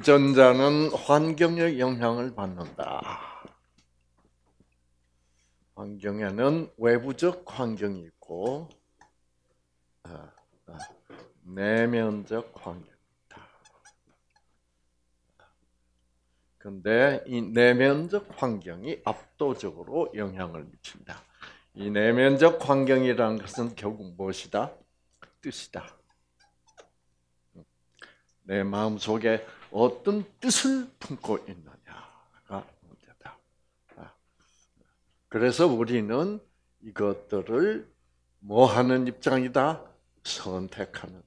유전자는 환경에 영향을 받는다. 환경에는 외부적 환경이 있고 아, 아, 내면적 환경이 있다. 근데 이 내면적 환경이 압도적으로 영향을 미친다. 이 내면적 환경이라는 것은 결국 무엇이다? 뜻이다. 내 마음 속에 어떤 뜻을 품고 있느냐가 문제다. 아, 그래서 우리는 이것들을 뭐 하는 입장이다? 선택하는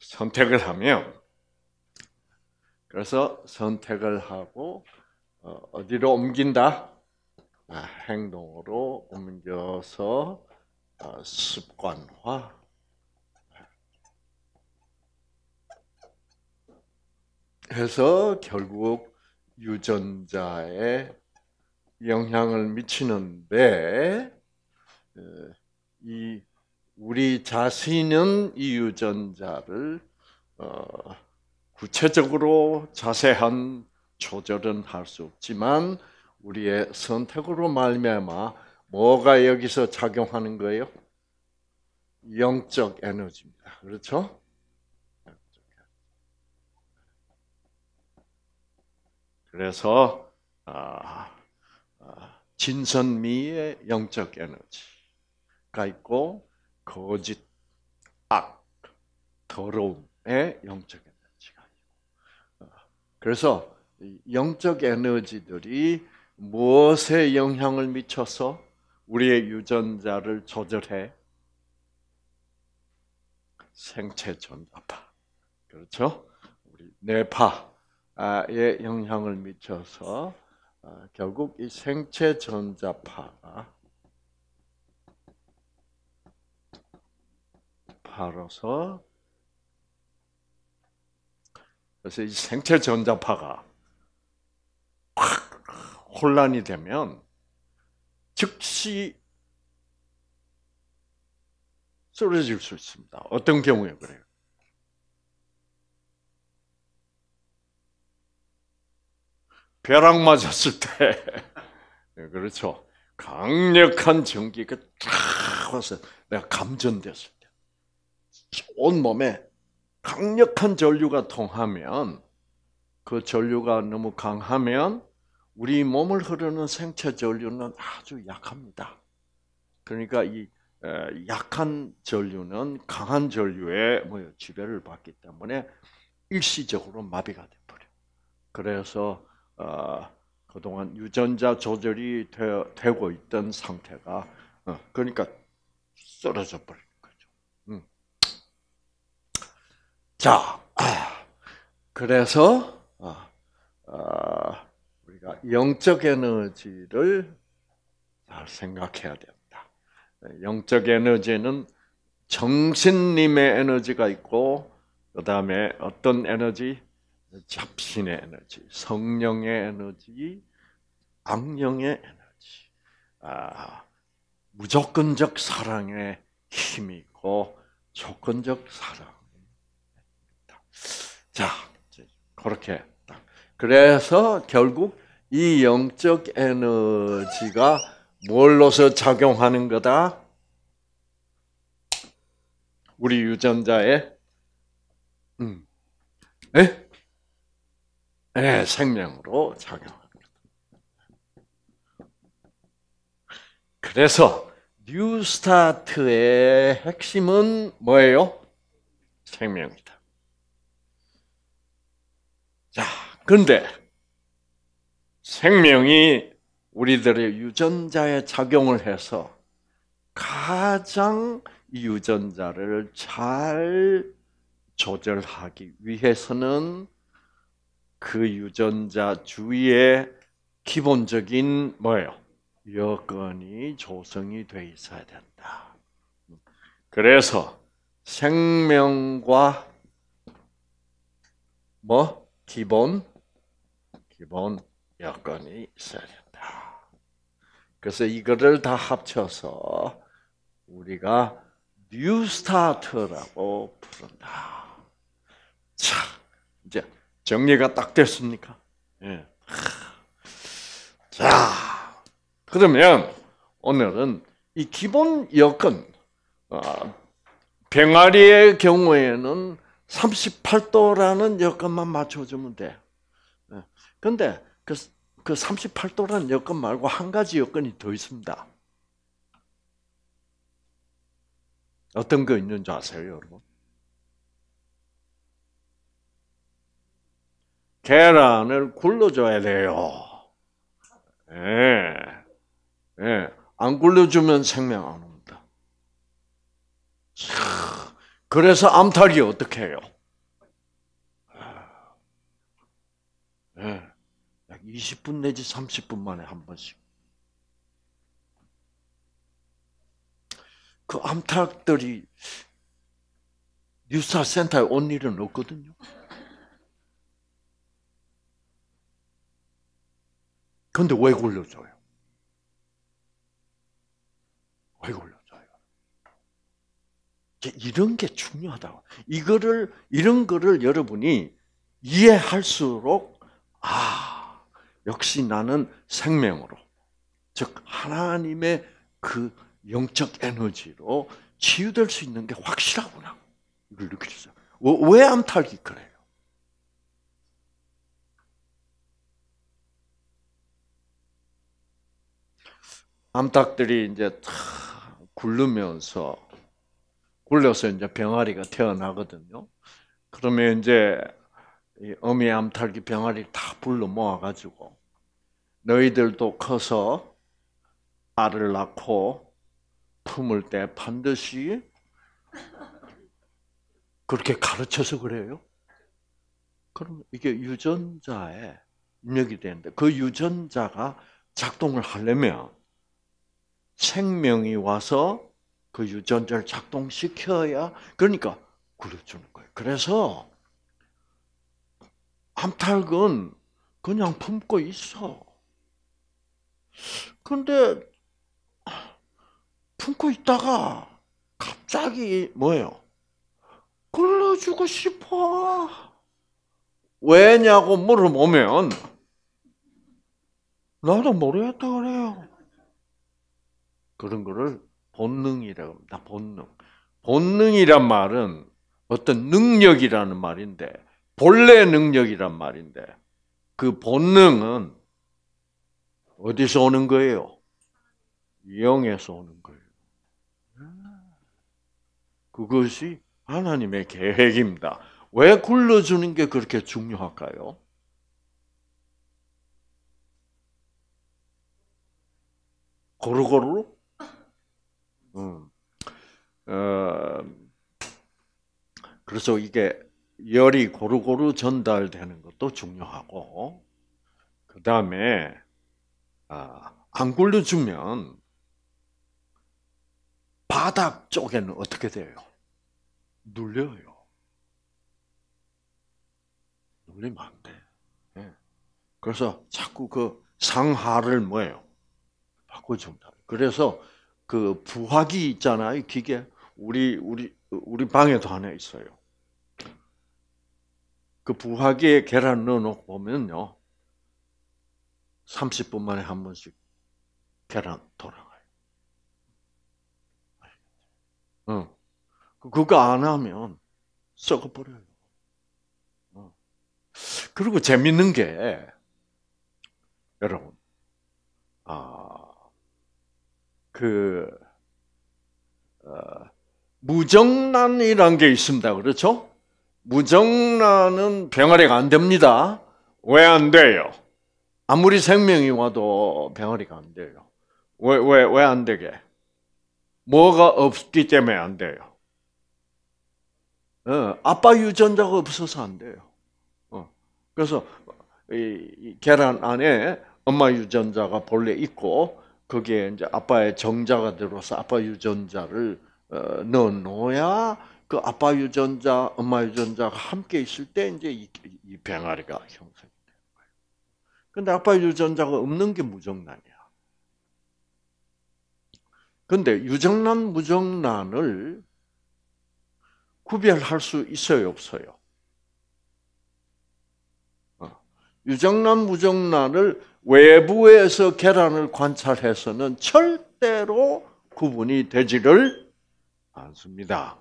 선택을 하면 그래서 선택을 하고 어, 어디로 옮긴다? 아, 행동으로 옮겨서 어, 습관화 해서 결국 유전자에 영향을 미치는데 어, 이 우리 자신은 이 유전자를 어, 구체적으로 자세한 조절은 할 수 없지만 우리의 선택으로 말미암아 뭐가 여기서 작용하는 거예요? 영적 에너지입니다. 그렇죠? 그래서 아, 아, 진선미의 영적 에너지가 있고 거짓, 악, 더러움의 영적 에너지가 있고 어, 그래서 영적 에너지들이 무엇에 영향을 미쳐서 우리의 유전자를 조절해? 생체 전자파. 그렇죠? 우리 뇌파. 에 영향을 미쳐서 어, 결국 이 생체 전자파가 바로서 그래서 이 생체 전자파가 확 혼란이 되면 즉시 쓰러질 수 있습니다. 어떤 경우에 그래요? 벼락 맞았을 때 네, 그렇죠. 강력한 전기가 쫙 와서 내가 감전됐을 때온 몸에 강력한 전류가 통하면 그 전류가 너무 강하면 우리 몸을 흐르는 생체 전류는 아주 약합니다. 그러니까 이 약한 전류는 강한 전류의 뭐 지배를 받기 때문에 일시적으로 마비가 돼버려. 그래서 어, 그동안 유전자 조절이 되, 고 있던 상태가 어, 그러니까 쓰러져 버린 거죠. 음. 자, 아, 그래서 아, 아, 우리가 영적 에너지를 잘 생각해야 된다. 영적 에너지는 정신님의 에너지가 있고 그 다음에 어떤 에너지 잡신의 에너지, 성령의 에너지, 악령의 에너지, 아, 무조건적 사랑의 힘이 고 조건적 사랑입니다. 자, 그렇게 딱. 그래서 결국 이 영적 에너지가 뭘로서 작용하는 거다? 우리 유전자에 음. 에? 네, 생명으로 작용합니다. 그래서 뉴스타트의 핵심은 뭐예요? 생명이다. 자, 그데 생명이 우리들의 유전자에 작용을 해서 가장 유전자를 잘 조절하기 위해서는 그 유전자 주위에 기본적인 뭐예요? 여건이 조성이 돼 있어야 된다. 그래서 생명과 뭐 기본 기본 여건이 있어야 된다. 그래서 이거를 다 합쳐서 우리가 뉴스타트라고 부른다. 자, 정리가 딱 됐습니까? 예. 자, 그러면 오늘은 이 기본 여건, 어, 병아리의 경우에는 38도라는 여건만 맞춰주면 돼. 예. 근데 그, 그 38도라는 여건 말고 한 가지 여건이 더 있습니다. 어떤 거 있는지 아세요, 여러분? 계란을 굴러줘야 돼요. 예. 예. 안 굴려주면 생명 안 옵니다. 그래서 암탉이 어떻게 해요? 예. 약 20분 내지 30분 만에 한 번씩. 그 암탉들이 뉴스타센터에 온 일은 없거든요. 근데 왜 굴려줘요? 왜 굴려줘요? 이런 게 중요하다고. 이거를, 이런 거를 여러분이 이해할수록, 아, 역시 나는 생명으로. 즉, 하나님의 그 영적 에너지로 치유될 수 있는 게 확실하구나. 이걸 느끼죠. 어, 왜 암탉이 그래요? 암탉들이 이제 탁 굴르면서 굴려서 이제 병아리가 태어나거든요. 그러면 이제 이 어미 암탉이 병아리다 불러 모아가지고 너희들도 커서 알을 낳고 품을 때 반드시 그렇게 가르쳐서 그래요? 그럼 이게 유전자에 입력이 되는데 그 유전자가 작동을 하려면 생명이 와서 그 유전자를 작동시켜야 그러니까 굴려주는 거예요. 그래서 암탉은 그냥 품고 있어. 근데 품고 있다가 갑자기 뭐예요? 굴러주고 싶어. 왜냐고 물어보면 나도 모르겠다 그래요. 그런 거를 본능이라고 합니다. 본능. 본능이란 말은 어떤 능력이라는 말인데 본래 능력이란 말인데 그 본능은 어디서 오는 거예요? 영에서 오는 거예요. 그것이 하나님의 계획입니다. 왜 굴러주는 게 그렇게 중요할까요? 고루고루 음. 어, 그래서 이게 열이 고루고루 전달되는 것도 중요하고, 그 다음에, 아, 안 굴려주면, 바닥 쪽에는 어떻게 돼요? 눌려요. 눌리면 안 돼. 예. 그래서 자꾸 그 상하를 뭐예요? 바꿔준다. 그래서 그 부화기 있잖아요. 기계. 우리 우리 우리 방에도 하나 있어요. 그 부화기에 계란 넣어놓고 보면요. 30분 만에 한 번씩 계란 돌아가요. 응. 그거 안 하면 썩어버려요. 응. 그리고 재밌는 게, 여러분, 아, 그 어, 무정란이란 게 있습니다. 그렇죠? 무정란은 병아리가 안 됩니다. 왜 안 돼요? 아무리 생명이 와도 병아리가 안 돼요. 왜, 왜, 왜 안 되게? 뭐가 없기 때문에 안 돼요. 어, 아빠 유전자가 없어서 안 돼요. 어, 그래서 이, 이 계란 안에 엄마 유전자가 본래 있고 거기에 이제 아빠의 정자가 들어서 아빠 유전자를 어, 넣어 놓아야 그 아빠 유전자, 엄마 유전자가 함께 있을 때 이제 이, 병아리가 형성이 되는 거예요. 근데 아빠 유전자가 없는 게 무정란이야. 근데 유정란, 무정란을 구별할 수 있어요, 없어요? 어. 유정란, 무정란을 외부에서 계란을 관찰해서는 절대로 구분이 되지를 않습니다.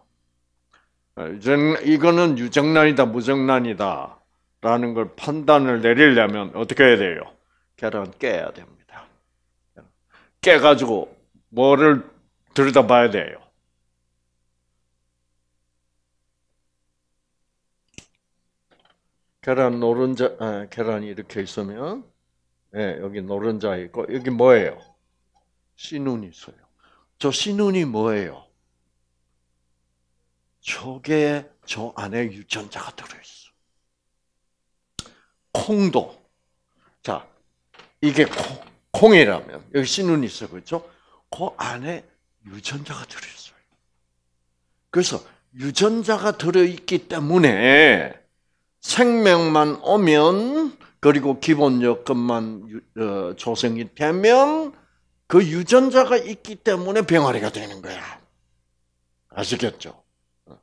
이거는 유정란이다, 무정란이다. 라는 걸 판단을 내리려면 어떻게 해야 돼요? 계란 깨야 됩니다. 깨가지고 뭐를 들여다봐야 돼요? 계란 노른자, 아, 계란이 이렇게 있으면 예, 여기 노른자 있고 여기 뭐예요? 씨눈이 있어요. 저 씨눈이 뭐예요? 저게 저 안에 유전자가 들어있어. 콩도 자 이게 콩, 이라면 여기 씨눈이 있어 그렇죠? 그 안에 유전자가 들어있어요. 그래서 유전자가 들어있기 때문에 생명만 오면 그리고 기본 요건만 어, 조성이 되면 그 유전자가 있기 때문에 병아리가 되는 거야. 아시겠죠? 어.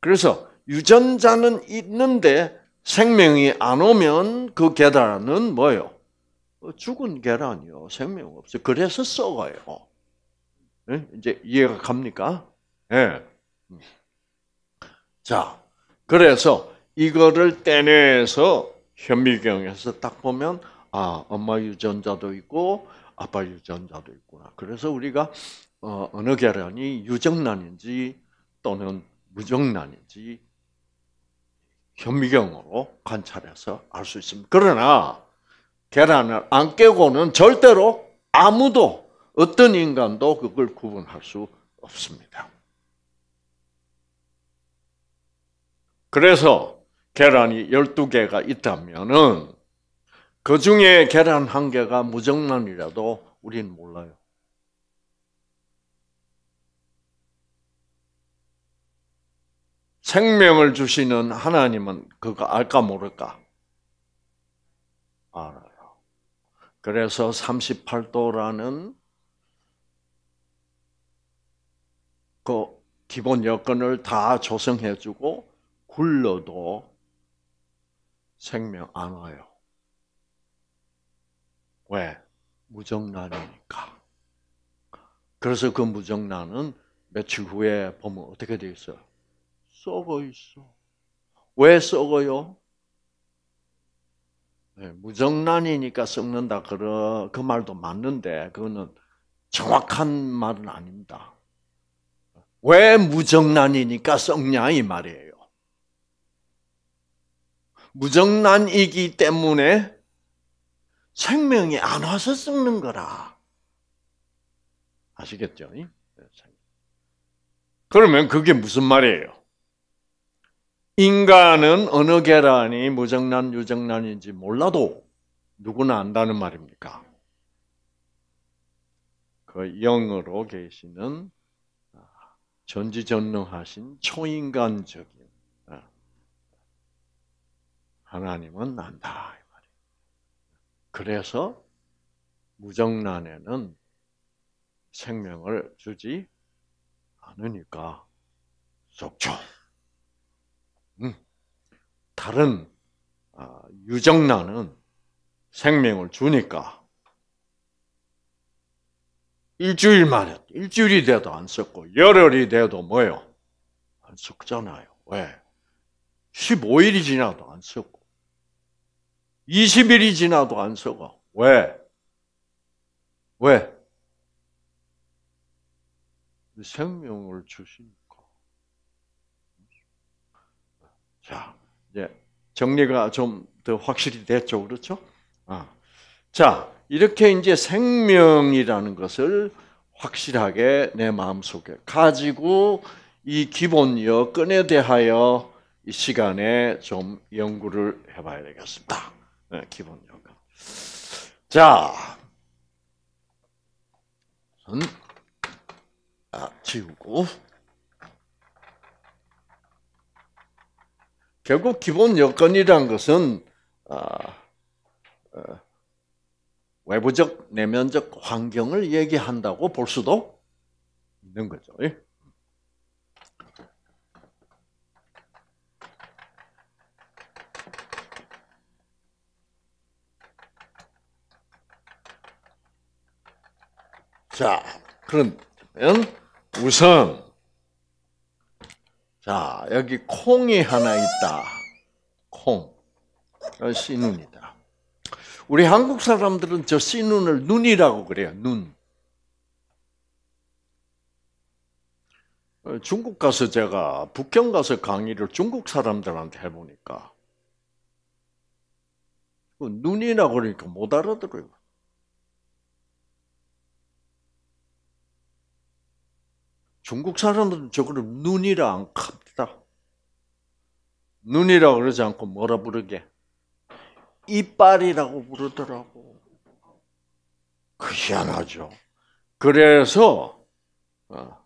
그래서 유전자는 있는데 생명이 안 오면 그 계란은 뭐요? 어, 죽은 계란이요. 생명 없어. 그래서 썩어요. 예? 이제 이해가 갑니까? 예. 네. 자, 그래서 이거를 떼내서 현미경에서 딱 보면 아 엄마 유전자도 있고 아빠 유전자도 있구나. 그래서 우리가 어, 어느 계란이 유정란인지 또는 무정란인지 현미경으로 관찰해서 알 수 있습니다. 그러나 계란을 안 깨고는 절대로 아무도 어떤 인간도 그걸 구분할 수 없습니다. 그래서 계란이 12개가 있다면그 중에 계란 한 개가 무정란이라도 우리는 몰라요. 생명을 주시는 하나님은 그거 알까 모를까? 알아요. 그래서 38도라는 그 기본 여건을 다 조성해주고 굴러도 생명 안 와요. 왜? 무정란이니까. 그래서 그 무정란은 며칠 후에 보면 어떻게 돼 있어요? 썩어 있어. 왜 썩어요? 네, 무정란이니까 썩는다. 그그 말도 맞는데, 그거는 정확한 말은 아닙니다. 왜 무정란이니까 썩냐, 이 말이에요. 무정난이기 때문에 생명이 안 와서 썩는 거라. 아시겠죠? 네, 그러면 그게 무슨 말이에요? 인간은 어느 계란이 무정난, 유정난인지 몰라도 누구나 안다는 말입니까? 그 영으로 계시는 아, 전지전능하신 초인간적인 하나님은 안다 그래서 무정란에는 생명을 주지 않으니까 속초. 음. 다른 아, 유정란은 생명을 주니까 일주일 만에 일주일이 돼도 안 썼고 열흘이 돼도 뭐요 안 썼잖아요. 왜? 15일이 지나도 안 썼고 20일이 지나도 안 썩어. 왜? 왜? 생명을 주시니까. 자, 이제 정리가 좀 더 확실히 됐죠. 그렇죠? 아. 자, 이렇게 이제 생명이라는 것을 확실하게 내 마음속에 가지고 이 기본 여건에 대하여 이 시간에 좀 연구를 해봐야 되겠습니다. 네, 기본 요금. 자, 전, 아, 지우고. 결국 기본 여건이란 것은 아, 어, 외부적, 내면적 환경을 얘기한다고 볼 수도 있는 거죠. 예? 자, 그러면 우선 자 여기 콩이 하나 있다. 콩, 씨눈이다. 우리 한국 사람들은 저 씨눈을 눈이라고 그래요. 눈. 중국 가서 제가 북경 가서 강의를 중국 사람들한테 해보니까 그 눈이라고 그러니까 못 알아들어요. 중국 사람들은 저거를 눈이라 안 합니다. 눈이라 그러지 않고 뭐라 부르게? 이빨이라고 부르더라고. 희한하죠. 그래서 어,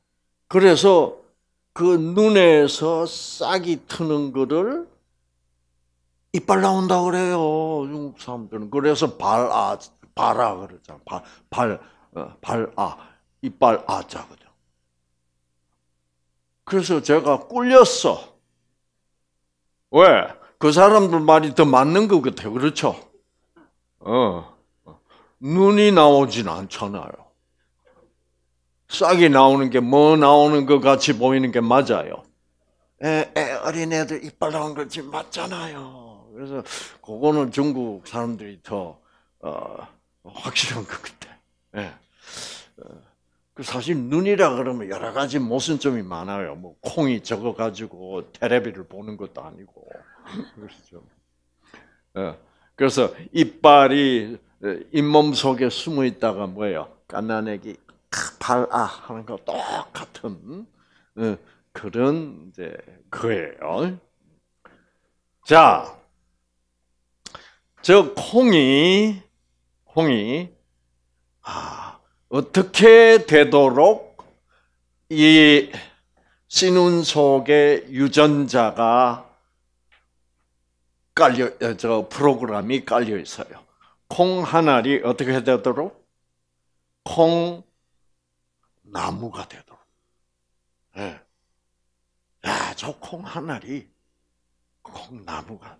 그래서 그 눈에서 싹이 트는 거를 이빨 나온다 그래요 중국 사람들은 그래서 발 아 발아 그러잖아 발발 발아 어, 이빨 아자거든. 그래서 제가 꿀렸어. 왜? 그 사람들 말이 더 맞는 것 같아요. 그렇죠? 어. 어. 눈이 나오진 않잖아요. 싹이 나오는 게 뭐 나오는 것 같이 보이는 게 맞아요. 에, 에, 어린애들 이빨 나온 거지 맞잖아요. 그래서 그거는 중국 사람들이 더 어, 확실한 것 같아. 예. 그 사실 눈이라 그러면 여러 가지 모순점이 많아요. 뭐 콩이 적어 가지고 테레비를 보는 것도 아니고 그렇죠. 예. 그래서 이빨이 잇몸 속에 숨어 있다가 뭐예요? 갓난애기 발아 하는 거 똑같은 어, 그런 이제 거예요. 자, 저 콩이 콩이 아 어떻게 되도록 이 신운 속에 유전자가 깔려 어, 저 프로그램이 깔려 있어요. 콩 하나리 어떻게 되도록 콩 나무가 되도록. 예. 야, 저콩 하나리 콩 나무가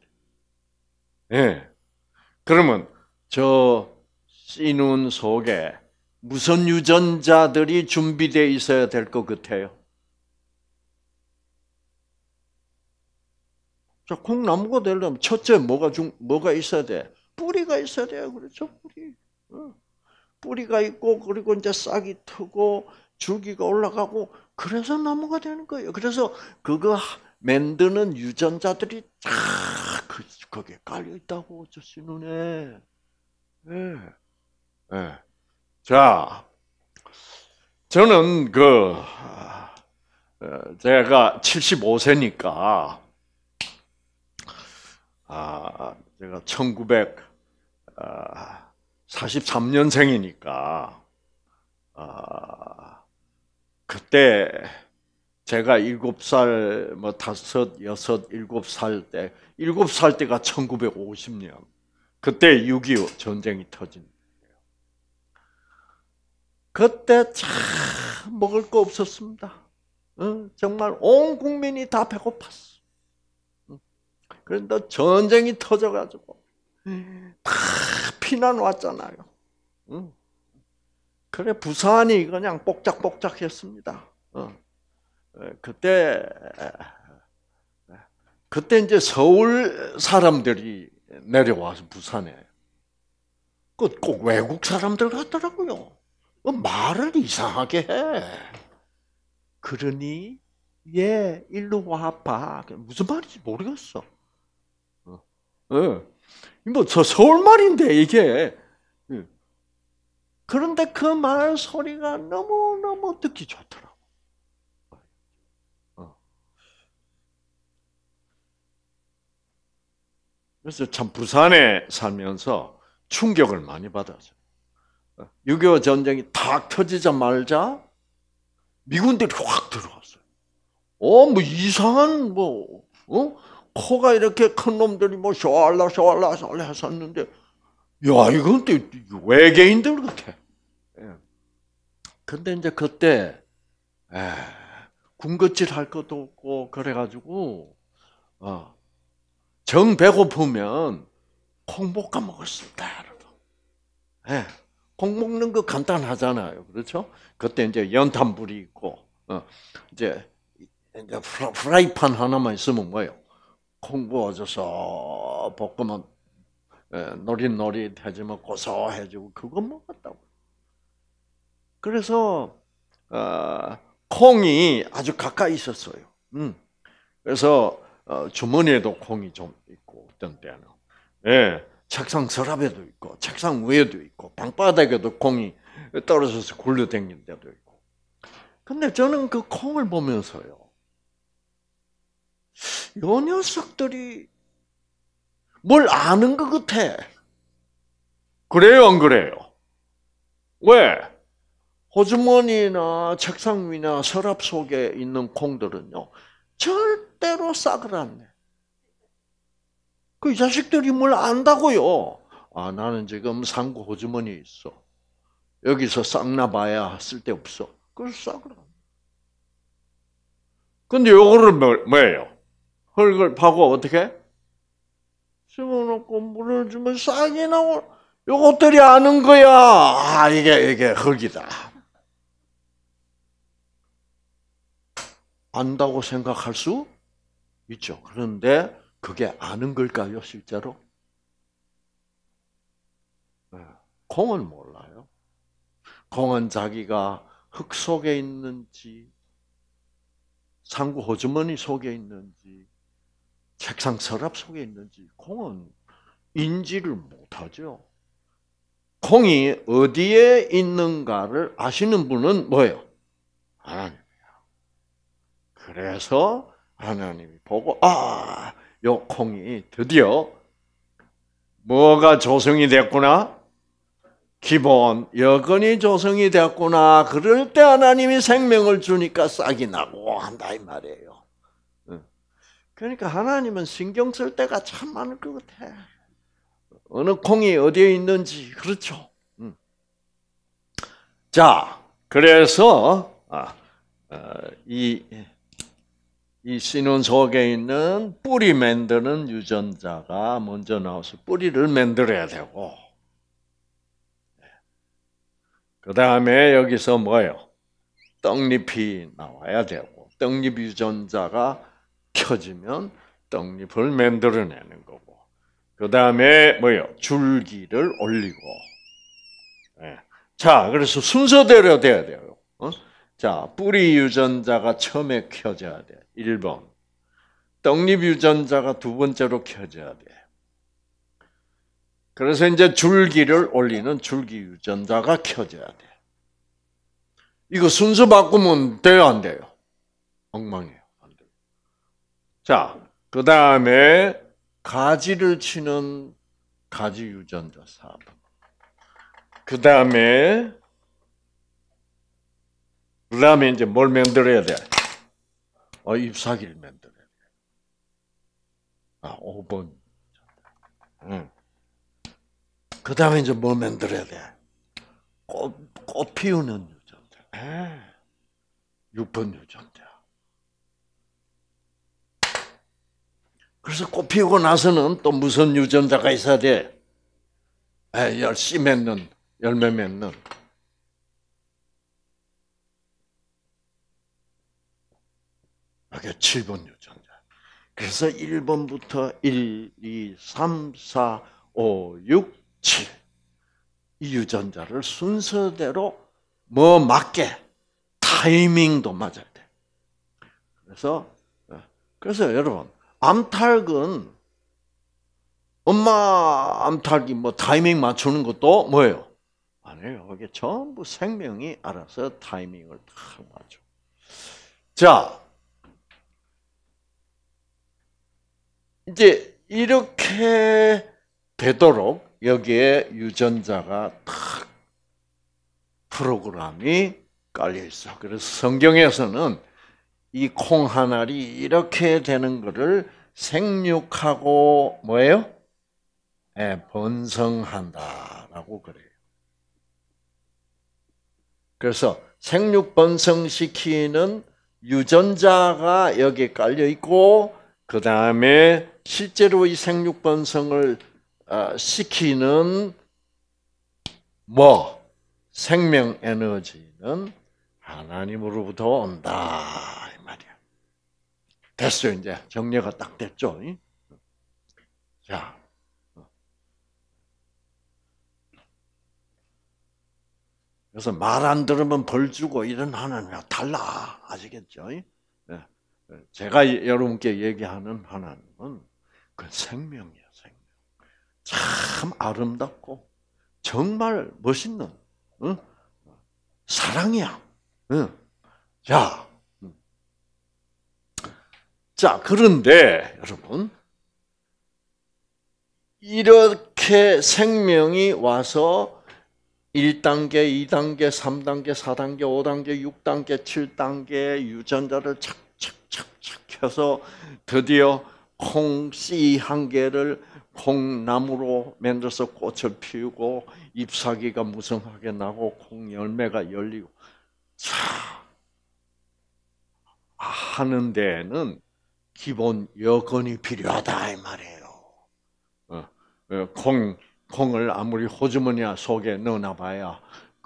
돼. 예. 그러면 저 씨눈 속에 무슨 유전자들이 준비되어 있어야 될 것 같아요. 자, 콩나무가 되려면 첫째 뭐가 중, 뭐가 있어야 돼? 뿌리가 있어야 돼요. 그렇죠? 뿌리. 뿌리가 있고, 그리고 이제 싹이 트고, 줄기가 올라가고, 그래서 나무가 되는 거예요. 그래서 그거 만드는 유전자들이 다 그, 거기에 깔려 있다고, 저씨 눈에. 예. 예. 자, 저는 그 어, 제가 75세니까 아 제가 1943년생이니까 아, 아 그때 제가 7살 뭐 다섯 여섯 일곱 살때 일곱 살 때가 1950년 그때 6.25 전쟁이 터진 그때 참 먹을 거 없었습니다. 어? 정말 온 국민이 다 배고팠어. 그런데 전쟁이 터져가지고 다 피난 왔잖아요. 그래 부산이 그냥 복작복작했습니다. 어. 어, 그때 그때 이제 서울 사람들이 내려와서 부산에 그꼭 외국 사람들 같더라고요. 어, 말을 이상하게 해. 그러니 얘 예, 일로 와봐. 무슨 말인지 모르겠어. 어. 어. 뭐저 서울 말인데 이게. 예. 그런데 그 말 소리가 너무 너무 듣기 좋더라고. 어. 그래서 참 부산에 살면서 충격을 많이 받았죠. 6.25 전쟁이 탁 터지자 말자 미군들이 확 들어왔어요. 어, 뭐 이상한 뭐 어? 코가 이렇게 큰 놈들이 뭐 쇼알라 쇼알라 쇼알라 했었는데 야 이건 또 외계인들 같아. 예. 근데 이제 그때 에, 예, 군것질 할 것도 없고 그래가지고 어, 정 배고프면 콩볶아 먹었습니다. 여러분. 에. 예. 콩 먹는 거 간단하잖아요. 그렇죠? 그때 이제 연탄불이 있고, 어, 이제, 프라이팬 하나만 있으면 뭐예요? 콩 부어줘서 볶으면 예, 노릿노릿해지면 고소해지고, 그거 먹었다고. 그래서, 어, 콩이 아주 가까이 있었어요. 음. 그래서, 어, 주머니에도 콩이 좀 있고, 어떤 때는. 예. 책상 서랍에도 있고 책상 위에도 있고 방바닥에도 콩이 떨어져서 굴려댕긴 데도 있고. 근데 저는 그 콩을 보면서요. 요 녀석들이 뭘 아는 것 같아. 그래요, 안 그래요? 왜? 호주머니나 책상 위나 서랍 속에 있는 콩들은요, 절대로 싹을 안 내. 그 자식들이 뭘 안다고요? 아, 나는 지금 상고 호주머니 있어. 여기서 쌍나봐야 쓸데없어. 그래서 싸그라. 근데 요거를 뭐, 뭐예요? 흙을 파고 어떻게? 집어놓고 물을 주면 싹이 나오 요것들이 아는 거야. 아, 이게, 이게 흙이다. 안다고 생각할 수 있죠. 그런데 그게 아는 걸까요, 실제로? 네, 공은 몰라요. 공은 자기가 흙 속에 있는지, 상구 호주머니 속에 있는지, 책상 서랍 속에 있는지, 공은 인지를 못하죠. 공이 어디에 있는가를 아시는 분은 뭐예요? 하나님이에요. 그래서 하나님이 보고, 아, 요 콩이 드디어 뭐가 조성이 됐구나? 기본 여건이 조성이 됐구나. 그럴 때 하나님이 생명을 주니까 싹이 나고 한다 이 말이에요. 그러니까 하나님은 신경 쓸 때가 참 많을 것 같아. 어느 콩이 어디에 있는지 그렇죠. 자, 그래서 아, 어, 이 이씨혼속에 있는 뿌리 만드는 유전자가 먼저 나와서 뿌리를 만들어야 되고, 그 다음에 여기서 뭐예요? 떡잎이 나와야 되고, 떡잎 유전자가 켜지면 떡잎을 만들어내는 거고, 그 다음에 뭐예요? 줄기를 올리고. 예. 자, 그래서 순서대로 돼야 돼요. 어? 자, 뿌리 유전자가 처음에 켜져야 돼. 1번. 떡잎 유전자가 두 번째로 켜져야 돼. 그래서 이제 줄기를 올리는 줄기 유전자가 켜져야 돼. 이거 순서 바꾸면 돼요, 안 돼요? 엉망이에요. 안 돼요. 자, 그 다음에 가지를 치는 가지 유전자 4번. 그 다음에 그 다음에 이제 뭘 만들어야 돼? 어, 잎사귀를 만들어야 돼. 아, 5번. 응. 그 다음에 이제 뭘 만들어야 돼? 꽃, 꽃 피우는 유전자. 에 6번 유전자. 그래서 꽃 피우고 나서는 또 무슨 유전자가 있어야 돼? 에, 열히 맺는, 열매 맺는. 그게 7번 유전자. 그래서 1번부터 1, 2, 3, 4, 5, 6, 7. 이 유전자를 순서대로 뭐 맞게 타이밍도 맞아야 돼. 그래서 어, 그래서 여러분 암탉은 엄마 암탉이 뭐 타이밍 맞추는 것도 뭐예요? 아니에요. 이게 전부 생명이 알아서 타이밍을 다 맞춰. 자, 이제 이렇게 되도록 여기에 유전자가 탁 프로그램이 깔려 있어. 그래서 성경에서는 이 콩 하나리 이렇게 되는 것을 생육하고 뭐예요? 예, 번성한다라고 그래요. 그래서 생육 번성시키는 유전자가 여기 깔려 있고 그 다음에 실제로 이 생육번성을 아, 시키는 뭐 생명 에너지는 하나님으로부터 온다 이 말이야. 됐어 이제 정리가 딱 됐죠. 자. 그래서 말 안 들으면 벌 주고 이런 하나님이 달라 아시겠죠? 제가 여러분께 얘기하는 하나님은 그 생명이야, 생명. 참 아름답고 정말 멋있는 응? 사랑이야. 응. 자, 자 그런데 여러분 이렇게 생명이 와서 1단계, 2단계, 3단계, 4단계, 5단계, 6단계, 7단계 유전자를 착 척척 켜서 드디어 콩씨 한 개를 콩나무로 만들어서 꽃을 피우고 잎사귀가 무성하게 나고 콩 열매가 열리고 참 하는 데에는 기본 여건이 필요하다 이 말이에요. 어, 어, 콩 콩을 아무리 호주머니 속에 넣어놔봐야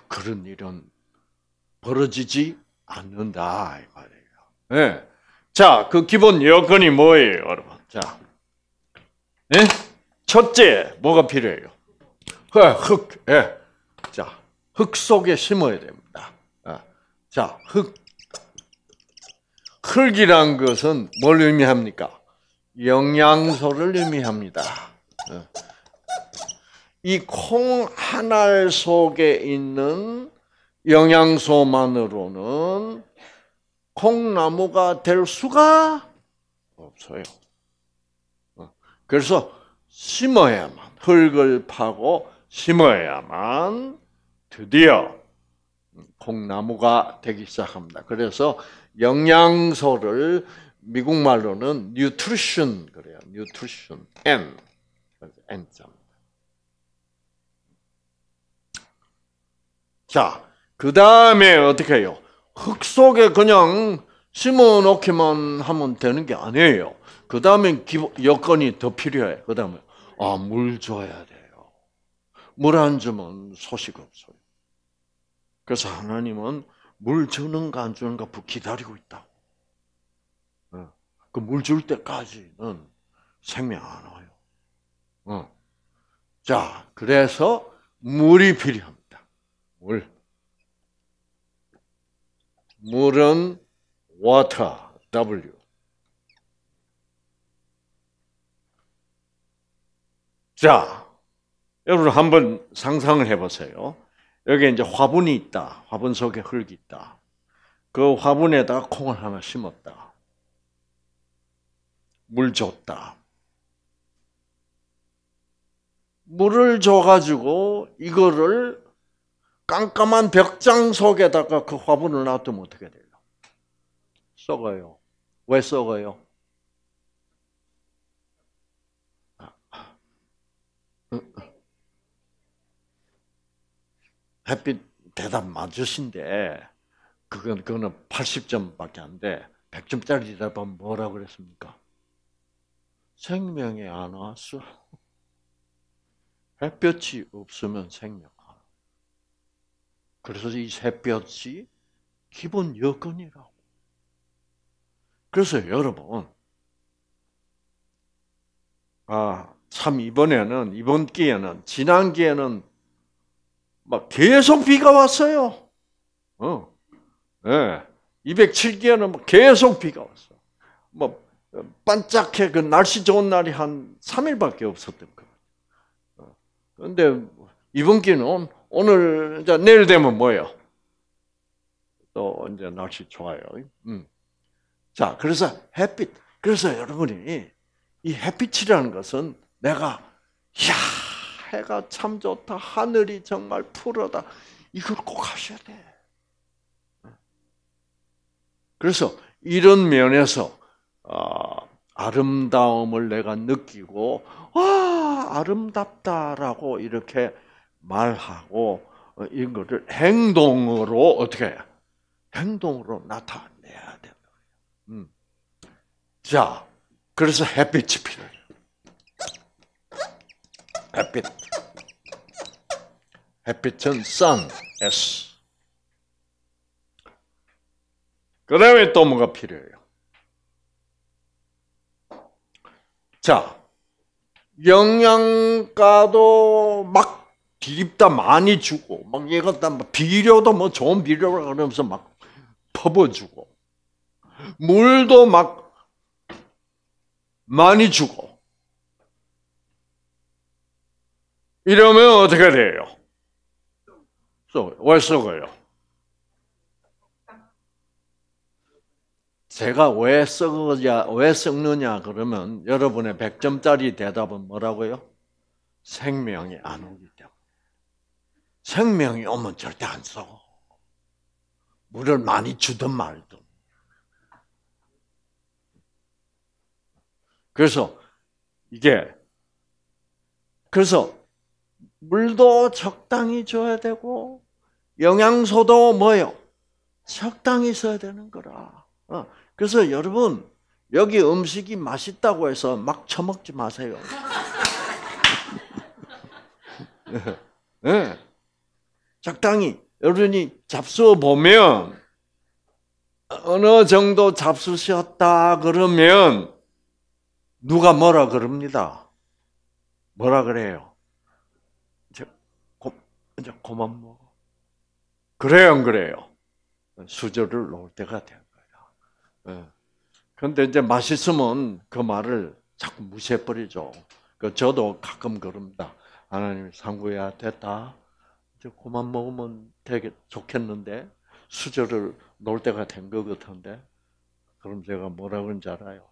그런 일은 벌어지지 않는다 이 말이에요. 네. 자, 그 기본 여건이 뭐예요, 여러분? 자, 네? 첫째, 뭐가 필요해요? 흙, 예. 자, 흙 속에 심어야 됩니다. 아, 자, 흙. 흙이란 것은 뭘 의미합니까? 영양소를 의미합니다. 예. 이콩 하나 속에 있는 영양소만으로는 콩나무가 될 수가 없어요. 어. 그래서 심어야만 흙을 파고 심어야만 드디어 콩나무가 되기 시작합니다. 그래서 영양소를 미국 말로는 nutrition 그래요. nutrition n n자. 자, 그다음에 어떻게 해요? 흙 속에 그냥 심어 놓기만 하면 되는 게 아니에요. 그 다음엔 여건이 더 필요해. 그 다음에, 아, 물 줘야 돼요. 물 안 주면 소식 없어요. 그래서 하나님은 물 주는가 안 주는가 기다리고 있다. 어. 그물 줄 때까지는 생명 안 와요. 어. 자, 그래서 물이 필요합니다. 물. 물은 water, W. 자, 여러분 한번 상상을 해보세요. 여기 이제 화분이 있다. 화분 속에 흙이 있다. 그 화분에다가 콩을 하나 심었다. 물 줬다. 물을 줘가지고 이거를 깜깜한 벽장 속에다가 그 화분을 놔두면 어떻게 돼요? 썩어요. 왜 썩어요? 햇빛 대답 맞으신데 그건 그거는 80점밖에 안 돼. 100점짜리 대답하면 뭐라 그랬습니까? 생명이 안 왔어. 햇볕이 없으면 생명 그래서 이 샛볕이 기본 여건이라고. 그래서 여러분, 아, 참 이번에는, 이번 기에는, 지난 기에는 막 계속 비가 왔어요. 어. 예. 네. 207기에는 막 계속 비가 왔어. 뭐, 반짝해, 그 날씨 좋은 날이 한 3일밖에 없었던 거 어. 근데 이번 기는 오늘 자 내일 되면 뭐예요? 또 이제 날씨 좋아요. 음. 자 그래서 햇빛. 그래서 여러분이 이 햇빛이라는 것은 내가 야 해가 참 좋다 하늘이 정말 푸르다 이걸 꼭 하셔야 돼. 그래서 이런 면에서 어, 아름다움을 내가 느끼고 와 아, 아름답다라고 이렇게 말하고 어, 이거를 행동으로 어떻게 해요? 행동으로 나타내야 되요 음. 자, 그래서 햇빛이 필요해요. 햇빛. 햇빛은 sun, s. 그 다음에 또 뭐가 필요해요? 자, 영양가도 막 비립다 많이 주고 막 얘가 다 비료도 뭐 좋은 비료라 그러면서 막 퍼부어주고 물도 막 많이 주고 이러면 어떻게 돼요? 왜 썩어요? 제가 왜 썩느냐, 왜 썩느냐 그러면 여러분의 100점짜리 대답은 뭐라고요? 생명이 안 오기 때문에. 생명이 오면 절대 안 써. 물을 많이 주든 말든. 그래서 이게 그래서 물도 적당히 줘야 되고 영양소도 뭐요? 적당히 써야 되는 거라. 어. 그래서 여러분 여기 음식이 맛있다고 해서 막 처먹지 마세요. 네. 네. 적당히 여러분이 잡수어 보면 어느 정도 잡수셨다 그러면 누가 뭐라 그럽니다. 뭐라 그래요? 이제 고, 이제 고만 먹어. 뭐. 그래요, 안 그래요? 수저를 놓을 때가 된거예요 예. 그런데 이제 맛있으면 그 말을 자꾸 무시해버리죠. 그 저도 가끔 그럽니다. 하나님 상구야 됐다. 이제 그만 먹으면 되게 좋겠는데 수저를 놓을 때가 된 것 같은데 그럼 제가 뭐라 그런지 알아요?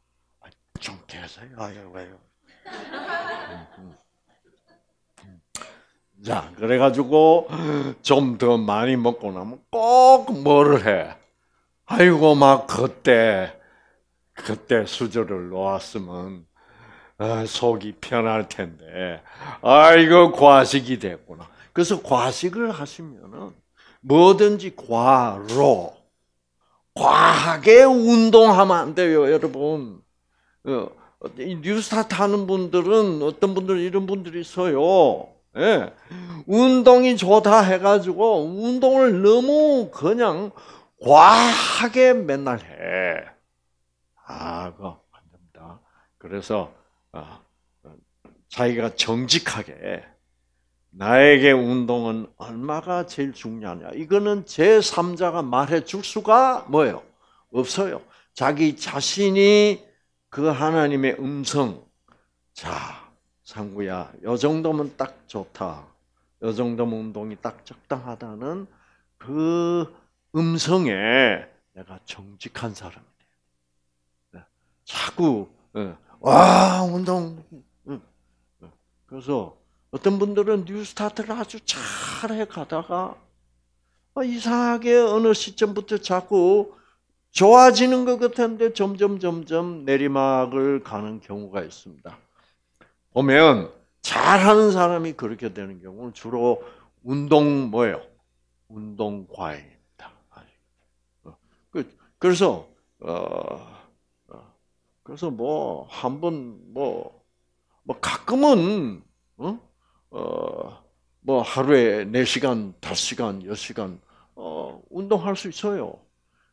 좀 아, 계세요. 아유 왜요? 음, 음. 음. 자 그래가지고 좀 더 많이 먹고 나면 꼭 뭐를 해? 아이고 막 그때 그때 수저를 놓았으면 어, 속이 편할 텐데 아이고 과식이 됐구나. 그래서 과식을 하시면은 뭐든지 과로 과하게 운동하면 안 돼요, 여러분. 어, 뉴스타트 하는 분들은 어떤 분들 이런 분들이 있어요. 예. 운동이 좋다 해가지고 운동을 너무 그냥 과하게 맨날 해. 아, 그거 안 됩니다. 그래서 어, 자기가 정직하게 나에게 운동은 얼마가 제일 중요하냐. 이거는 제3자가 말해 줄 수가 뭐예요? 없어요. 자기 자신이 그 하나님의 음성. 자, 상구야, 요 정도면 딱 좋다. 요 정도면 운동이 딱 적당하다는 그 음성에 내가 정직한 사람이 돼요. 네. 자꾸, 어, 와, 운동. 그래서 어떤 분들은 뉴스타트를 아주 잘해 가다가 아, 이상하게 어느 시점부터 자꾸 좋아지는 것 같은데 점점 점점 내리막을 가는 경우가 있습니다. 보면 잘하는 사람이 그렇게 되는 경우는 주로 운동 뭐예요? 운동 과외입니다. 그, 그래서 어, 어 그래서 뭐 한번 뭐뭐 뭐 가끔은 어? 어, 뭐 하루에 4시간, 5시간, 6시간 어, 운동할 수 있어요.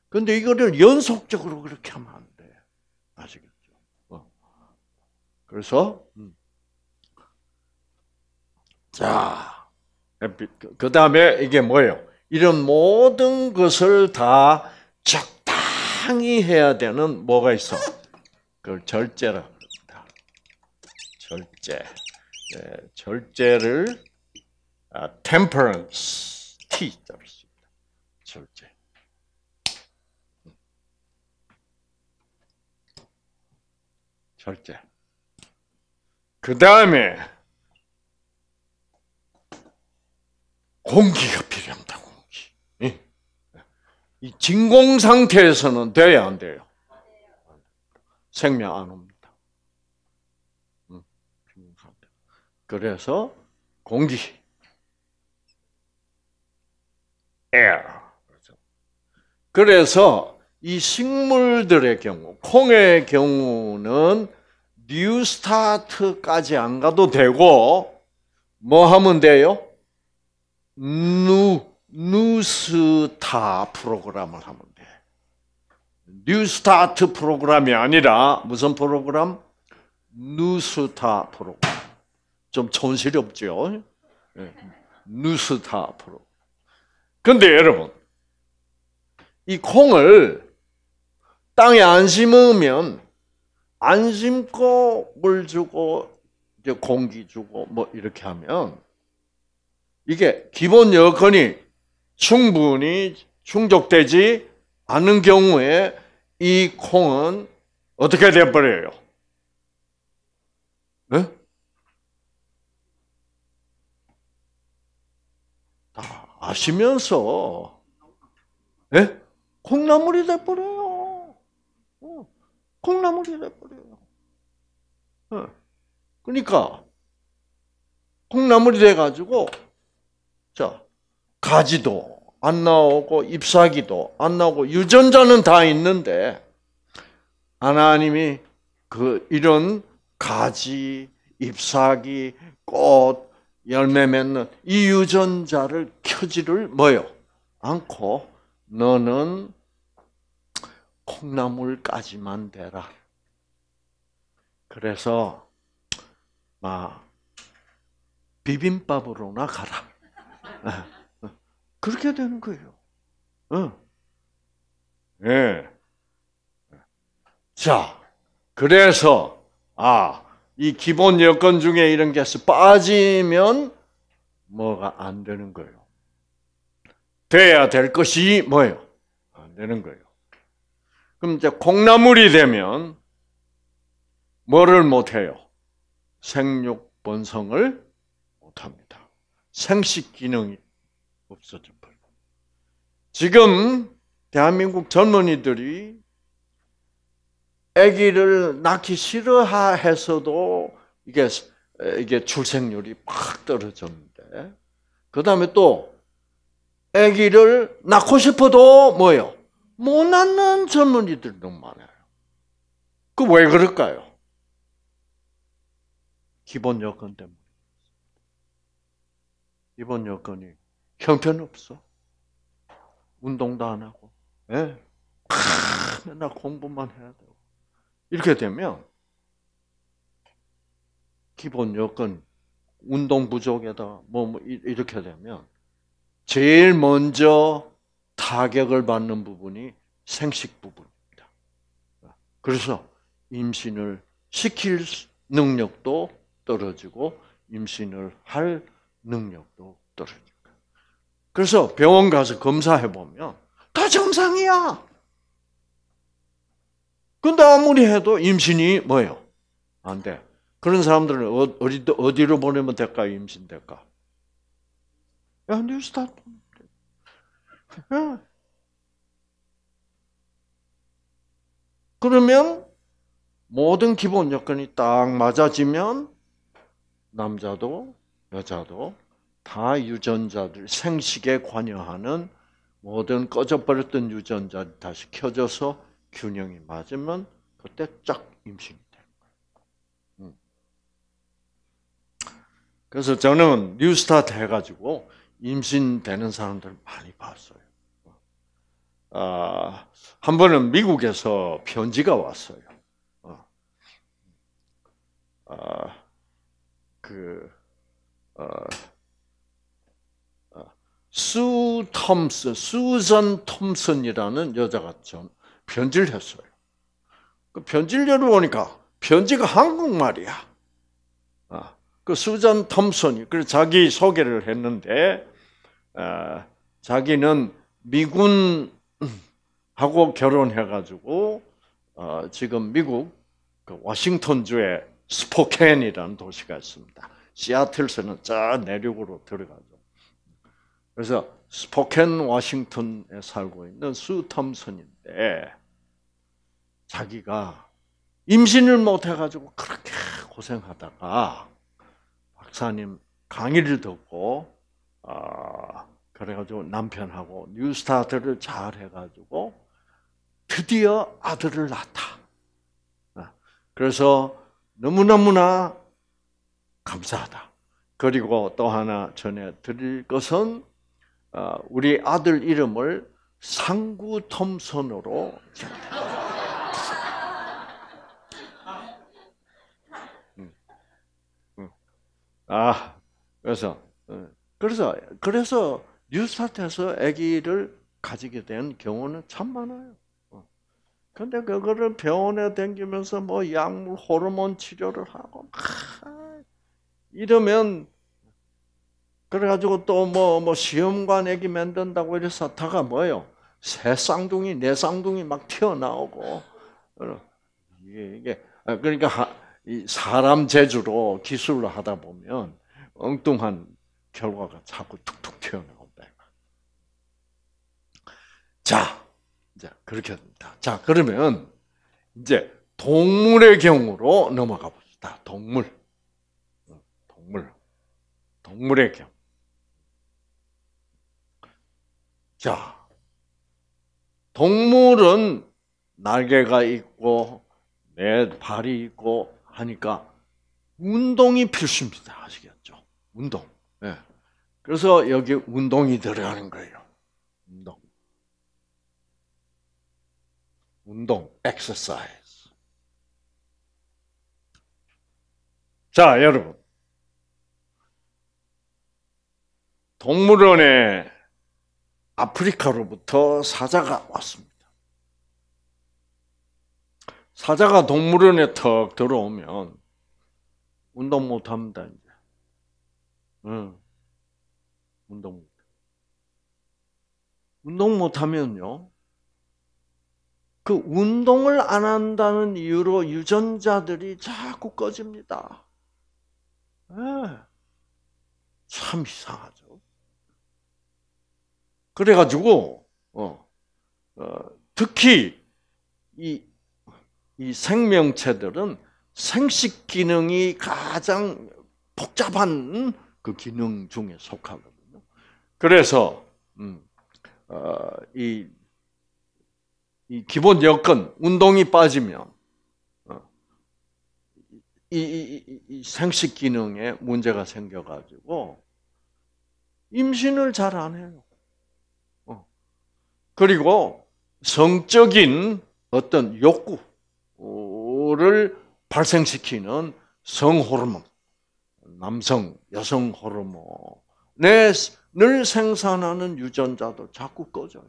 근데 이거를 연속적으로 그렇게 하면 안 돼. 아시겠죠? 어. 그래서 음. 자, 그, 그 다음에 이게 뭐예요? 이런 모든 것을 다 적당히 해야 되는 뭐가 있어? 그걸 절제라 그럽니다. 절제. 예, 절제를 아, temperance T 잡을 수 있다. 절제. 절제. 그 다음에 공기가 필요합니다. 공기. 예? 이 진공 상태에서는 돼야 안 돼요. 생명 안 옵니다. 그래서 공기, air. 그래서 이 식물들의 경우, 콩의 경우는 뉴스타트까지 안 가도 되고 뭐 하면 돼요? 누 뉴스타 프로그램을 하면 돼. 뉴스타트 프로그램이 아니라 무슨 프로그램? 뉴스타 프로그램. 좀 촌스럽죠. 뉴스타프로. 예. 근데 여러분, 이 콩을 땅에 안 심으면 안 심고 물 주고 이제 공기 주고 뭐 이렇게 하면 이게 기본 여건이 충분히 충족되지 않은 경우에 이 콩은 어떻게 돼버려요? 네? 아시면서 예? 콩나물이 돼버려요. 어, 콩나물이 돼버려요. 예. 그러니까 콩나물이 돼가지고 자 가지도 안 나오고 잎사귀도 안 나오고 유전자는 다 있는데 하나님이 그 이런 가지 잎사귀 꽃 열매 맺는 이 유전자를 켜지를 뭐요? 않고 너는 콩나물까지만 되라. 그래서 막 비빔밥으로나 가라. 어. 그렇게 되는 거예요. 응. 어. 예. 자, 그래서 아이 기본 여건 중에 이런 게 빠지면 뭐가 안 되는 거예요. 돼야 될 것이 뭐예요? 안 되는 거예요. 그럼 이제 콩나물이 되면 뭐를 못해요? 생육 본성을 못합니다. 생식 기능이 없어져 버려. 지금 대한민국 젊은이들이 아기를 낳기 싫어해서도 이게 이게 출생률이 팍 떨어졌는데 그 다음에 또 아기를 낳고 싶어도 뭐요 못 낳는 젊은이들도 많아요. 그 왜 그럴까요? 기본 여건 때문에. 기본 여건이 형편없어. 운동도 안 하고, 예? 네? 맨날 공부만 해야 돼. 이렇게 되면 기본 요건 운동 부족에다 뭐, 뭐 이렇게 되면 제일 먼저 타격을 받는 부분이 생식 부분입니다. 그래서 임신을 시킬 능력도 떨어지고 임신을 할 능력도 떨어지고. 그래서 병원 가서 검사해 보면 다 정상이야. 근데 아무리 해도 임신이 뭐예요? 안 돼. 그런 사람들은 어, 어디, 어디로 보내면 될까, 임신 될까? 야, 뉴스 다. 야. 그러면 모든 기본 여건이 딱 맞아지면 남자도 여자도 다 유전자들 생식에 관여하는 모든 꺼져버렸던 유전자들이 다시 켜져서 균형이 맞으면 그때 쫙 임신이 되는 거예요. 음. 그래서 저는 뉴스타트 가지고 임신되는 사람들 많이 봤어요. 어. 아, 한 번은 미국에서 편지가 왔어요. 어. 아, 그, 어, 어, 수 톰슨, 수선 톰슨이라는 여자가 전, 편지를 했어요. 그 편지를 열보니까 편지가 한국말이야. 아, 그 수잔 톰슨이 그 자기 소개를 했는데 아, 자기는 미군하고 결혼해가지고 어, 지금 미국 그 워싱턴주에 스포켄이라는 도시가 있습니다. 시애틀에서는 쫙 내륙으로 들어가죠. 그래서 스포켄 워싱턴에 살고 있는 수텀슨인데 자기가 임신을 못 해가지고 그렇게 고생하다가 박사님 강의를 듣고 아 그래가지고 남편하고 뉴스타트를 잘 해가지고 드디어 아들을 낳았다. 어, 그래서 너무너무나 감사하다. 그리고 또 하나 전해 드릴 것은 어, 우리 아들 이름을 상구 톰슨으로 음. 음. 아 그래서 음. 그래서 그래서 뉴스타트에서 아기를 가지게 된 경우는 참 많아요. 어. 근데 그거를 병원에 댕기면서 뭐 약물 호르몬 치료를 하고 이러면 그래가지고 또 뭐뭐 뭐 시험관 애기 만든다고 이래서 다가 뭐예요? 새 쌍둥이, 네 쌍둥이 막 튀어나오고 이게, 이게 아, 그러니까 사람 재주로 기술을 하다 보면 엉뚱한 결과가 자꾸 툭툭 튀어나온다. 자, 이 그렇게 됩니다. 자, 그러면 이제 동물의 경우로 넘어가 봅시다. 동물, 동물, 동물의 경우. 자, 동물은 날개가 있고 내 발이 있고 하니까 운동이 필수입니다. 아시겠죠? 운동. 네. 그래서 여기 운동이 들어가는 거예요. 운동. 운동, exercise. 자, 여러분. 동물원에 아프리카로부터 사자가 왔습니다. 사자가 동물원에 턱 들어오면 운동 못 합니다, 이제. 응. 운동 못. 운동 못 하면요. 그 운동을 안 한다는 이유로 유전자들이 자꾸 꺼집니다. 네. 참 이상하죠. 그래가지고 어, 어, 특히 이, 이 생명체들은 생식 기능이 가장 복잡한 그 기능 중에 속하거든요. 그래서 음, 어, 이, 이 기본 여건 운동이 빠지면 어, 이, 이, 이, 생식 기능에 문제가 생겨가지고 임신을 잘 안 해요. 그리고 성적인 어떤 욕구를 발생시키는 성호르몬, 남성, 여성 호르몬을 생산하는 유전자도 자꾸 꺼져요.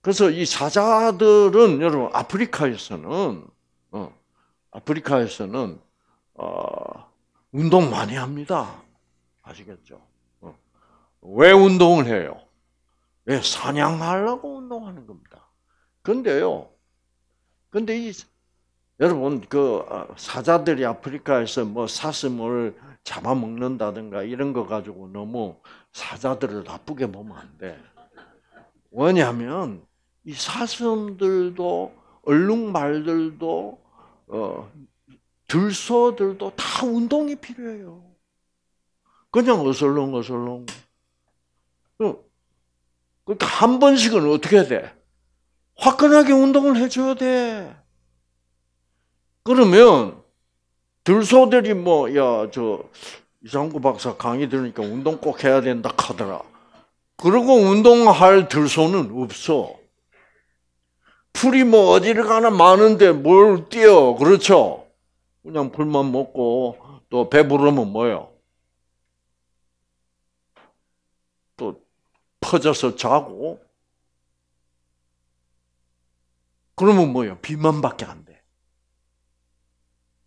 그래서 이 사자들은 여러분 아프리카에서는 어, 아프리카에서는 어, 운동 많이 합니다. 아시겠죠? 어. 왜 운동을 해요? 예, 사냥하려고 운동하는 겁니다. 근데요, 근데 이, 여러분, 그 아, 사자들이 아프리카에서 뭐 사슴을 잡아먹는다든가 이런 거 가지고 너무 사자들을 나쁘게 보면 안 돼. 왜냐하면 이 사슴들도 얼룩말들도 어, 들소들도 다 운동이 필요해요. 그냥 어슬렁어슬렁. 그 그러니까 한 번씩은 어떻게 해야 돼? 화끈하게 운동을 해줘야 돼. 그러면 들소들이 뭐, 야, 저, 이상구 박사 강의 들으니까 운동 꼭 해야 된다 카더라. 그러고 운동할 들소는 없어. 풀이 뭐 어디를 가나 많은데 뭘 뛰어. 그렇죠? 그냥 풀만 먹고 또 배부르면 뭐요? 퍼져서 자고 그러면 뭐예요? 비만밖에 안 돼.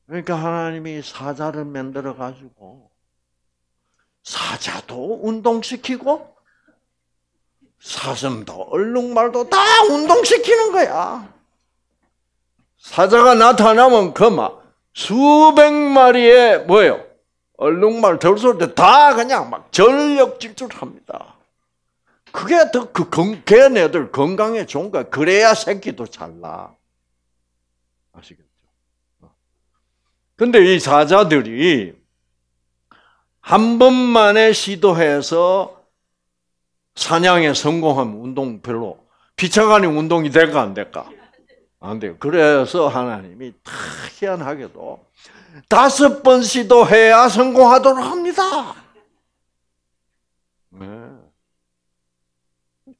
그러니까 하나님이 사자를 만들어 가지고 사자도 운동시키고 사슴도 얼룩말도 다 운동시키는 거야. 사자가 나타나면 그만 수백 마리의 뭐예요? 얼룩말, 들 돌솔 때다 그냥 막 전력 질주합니다. 그게 더, 그, 건, 걔네들 건강에 좋은 거야. 그래야 새끼도 잘 나. 아시겠죠? 어. 근데 이 사자들이 한 번만에 시도해서 사냥에 성공하면 운동 별로, 비차간이 운동이 될까 안 될까? 안 돼요. 그래서 하나님이 희한하게도 다섯 번 시도해야 성공하도록 합니다.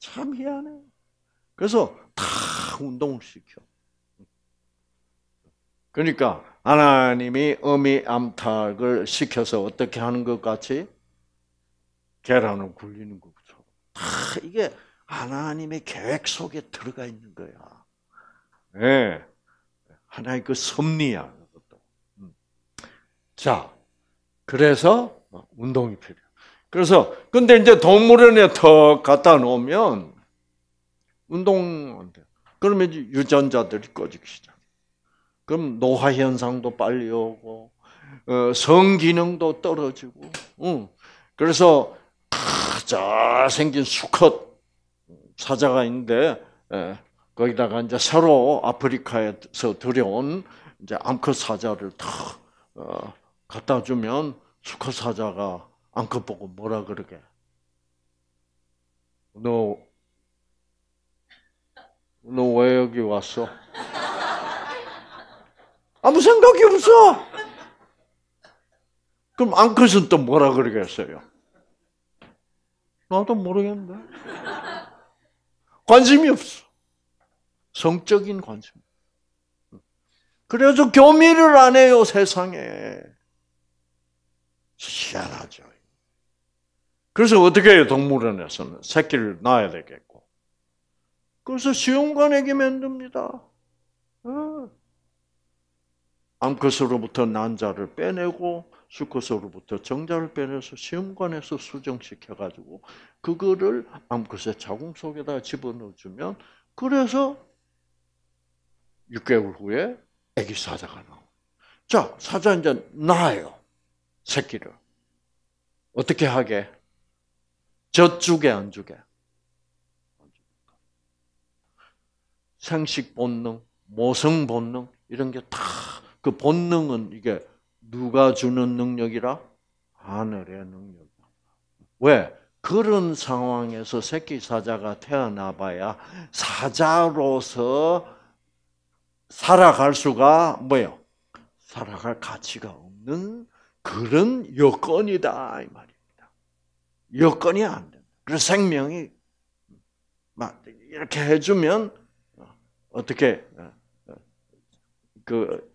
참 희한해. 그래서 다운동 시켜. 그러니까 하나님이 어미 암탉을 시켜서 어떻게 하는 것 같이 계란을 굴리는 것처럼 다 이게 하나님의 계획 속에 들어가 있는 거야. 예, 네. 하나의 그 섭리야. 음. 자, 그래서 운동이 필요. 그래서 근데 이제 동물원에 더 갖다 놓으면 운동 안 돼. 그러면 이제 유전자들이 꺼지기 시작. 그럼 노화 현상도 빨리 오고 어, 성 기능도 떨어지고. 응. 그래서 잘 생긴 수컷 사자가 있는데 에, 예, 거기다가 이제 새로 아프리카에서 들여온 이제 암컷 사자를 다 어, 갖다 주면 수컷 사자가 안컷 보고 뭐라 그러게. 너, 너 왜 여기 왔어? 아무 생각이 없어! 그럼 안컷은 또 뭐라 그러겠어요? 나도 모르겠는데. 관심이 없어. 성적인 관심. 그래서 교미를 안 해요, 세상에. 희한하죠. 그래서 어떻게 해요, 동물원에서는? 새끼를 낳아야 되겠고. 그래서 시험관에게 만듭니다. 암컷으로부터 난 자를 빼내고 수컷으로부터 정자를 빼내서 시험관에서 수정시켜가지고 그거를 암컷의 자궁 속에다 집어넣어주면 그래서 6개월 후에 애기 사자가 나와. 자, 사자 이제 낳아요. 새끼를. 어떻게 하게? 저쪽에 안주에 생식 본능, 모성 본능 이런 게 다 그 본능은 이게 누가 주는 능력이라? 하늘의 능력이다. 왜? 그런 상황에서 새끼 사자가 태어나 봐야 사자로서 살아갈 수가 뭐요? 살아갈 가치가 없는 그런 여건이다 이 말이야. 여건이 안 된다. 그래서 생명이 막 이렇게 해주면 어떻게 어, 어, 그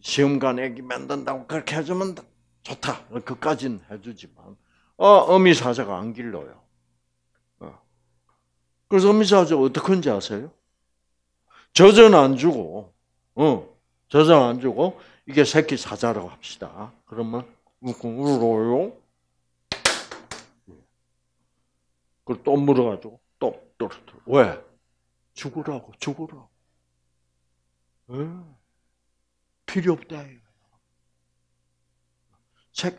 시험관 애기 만든다고 그렇게 해주면 좋다. 그까진 해주지만 어, 어미사자가 안 길러요. 어. 그래서 어미사자 어떻게 한지 아세요? 저전 안 주고, 어, 저전 안 주고 이게 새끼 사자라고 합시다. 그러면 울어요. 그걸 또 물어가지고 또 뚜루뚜루 왜 죽으라고 죽으라고 에? 필요 없다 이거.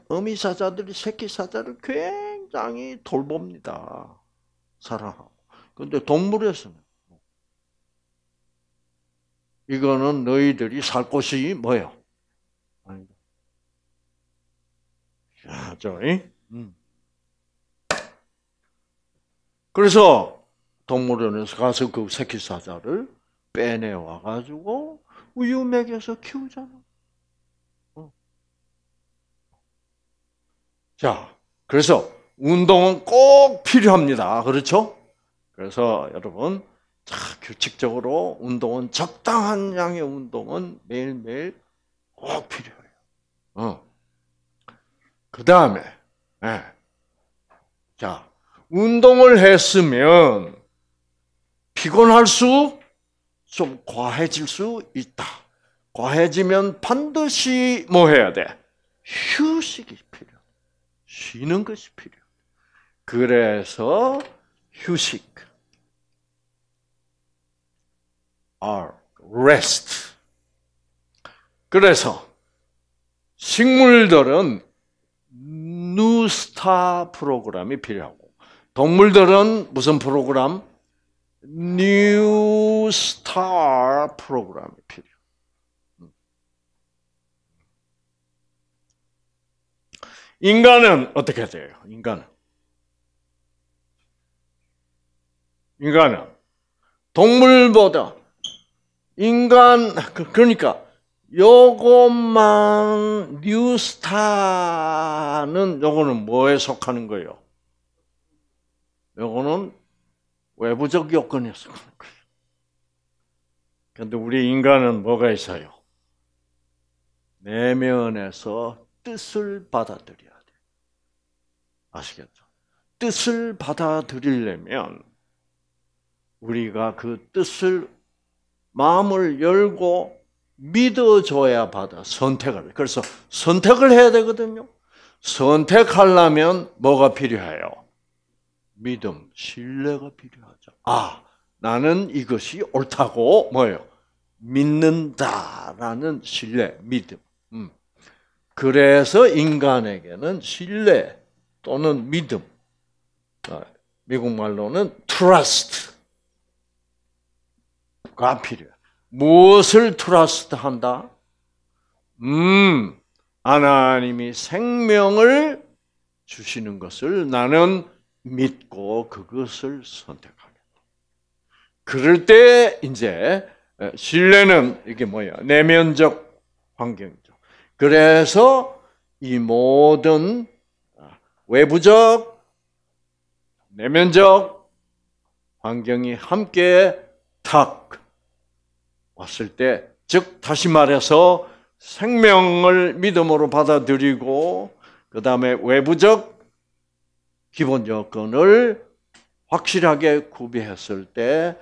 어미 사자들이 새끼 사자를 굉장히 돌봅니다. 사랑하고. 근데 동물에서는 이거는 너희들이 살 곳이 뭐예요? 아니다. 야, 저, 응. 그래서 동물원에서 가서 그 새끼 사자를 빼내와 가지고 우유 먹여서 키우잖아. 어. 자, 그래서 운동은 꼭 필요합니다. 그렇죠? 그래서 여러분 자, 규칙적으로 운동은 적당한 양의 운동은 매일매일 꼭 필요해요. 어. 그 다음에, 네. 자, 운동을 했으면 피곤할 수, 좀 과해질 수 있다. 과해지면 반드시 뭐 해야 돼? 휴식이 필요. 쉬는 것이 필요. 그래서 휴식. R, rest. 그래서 식물들은 뉴스타 프로그램이 필요하고 동물들은 무슨 프로그램? 뉴스타 프로그램이 필요. 인간은 어떻게 돼요? 인간은 인간은 동물보다 인간 그, 그러니까 요것만 뉴스타는 요거는 뭐에 속하는 거예요? 요거는 외부적 요건에서 그런 거예요. 근데 우리 인간은 뭐가 있어요? 내면에서 뜻을 받아들여야 돼. 아시겠죠? 뜻을 받아들이려면 우리가 그 뜻을 마음을 열고 믿어줘야 받아 선택을. 그래서 선택을 해야 되거든요. 선택하려면 뭐가 필요해요? 믿음, 신뢰가 필요하죠. 아, 나는 이것이 옳다고 뭐예요? 믿는다라는 신뢰, 믿음. 음. 그래서 인간에게는 신뢰 또는 믿음, 아, 미국 말로는 trust가 필요해. 무엇을 트러스트 한다? 음, 하나님이 생명을 주시는 것을 나는 믿고 그것을 선택하겠다. 그럴 때 이제 어, 신뢰는 이게 뭐야? 내면적 환경이죠. 그래서 이 모든 어, 외부적, 내면적 환경이 함께 탁 왔을 때, 즉 다시 말해서 생명을 믿음으로 받아들이고 그 다음에 외부적 기본 요건을 확실하게 구비했을 때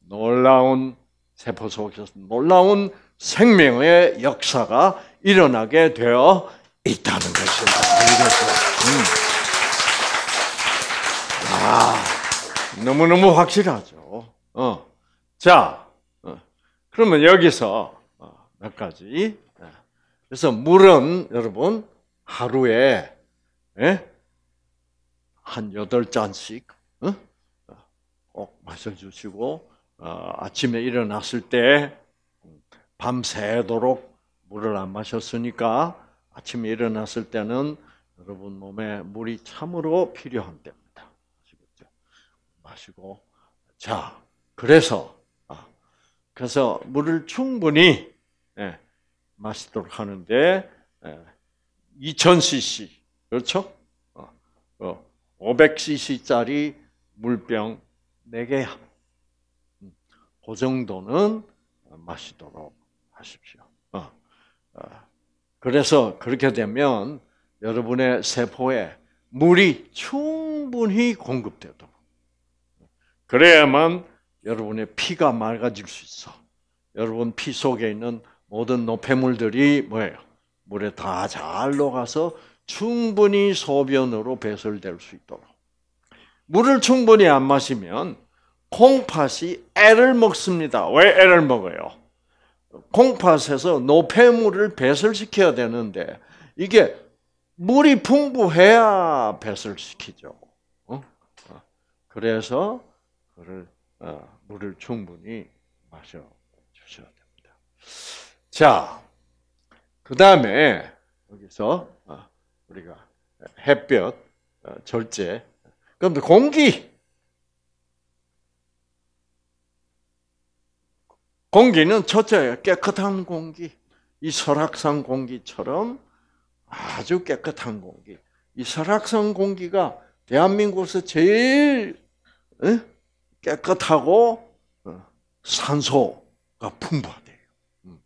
놀라운 세포 속에서 놀라운 생명의 역사가 일어나게 되어 있다는 것입니다. 음. 아, 너무너무 확실하죠. 어. 자, 어. 그러면 여기서 어, 몇 가지. 예. 그래서 물은 여러분 하루에 예? 한8 잔씩 어? 어, 꼭 마셔주시고 어, 아침에 일어났을 때 밤새도록 물을 안 마셨으니까 아침에 일어났을 때는 여러분 몸에 물이 참으로 필요한 때입니다. 아시겠죠? 마시고 자 그래서 아, 그래서 물을 충분히 예, 마시도록 하는데 2,000cc 예, 그렇죠? 500cc짜리 물병 4개야. 음, 그 정도는 마시도록 하십시오. 어, 어. 그래서 그렇게 되면 여러분의 세포에 물이 충분히 공급되도록. 그래야만 여러분의 피가 맑아질 수 있어. 여러분 피 속에 있는 모든 노폐물들이 뭐예요? 물에 다 잘 녹아서 충분히 소변으로 배설될 수 있도록. 물을 충분히 안 마시면 콩팥이 애를 먹습니다. 왜 애를 먹어요? 콩팥에서 노폐물을 배설시켜야 되는데 이게 물이 풍부해야 배설시키죠. 어? 어. 그래서 그를 어, 물을 충분히 마셔 주셔야 됩니다. 자, 그 다음에 여기서 우리가 햇볕, 어, 절제, 그런데 공기, 공기는 첫째 깨끗한 공기, 이 설악산 공기처럼 아주 깨끗한 공기. 이 설악산 공기가 대한민국에서 제일 어? 깨끗하고 어, 산소가 풍부하대요. 음.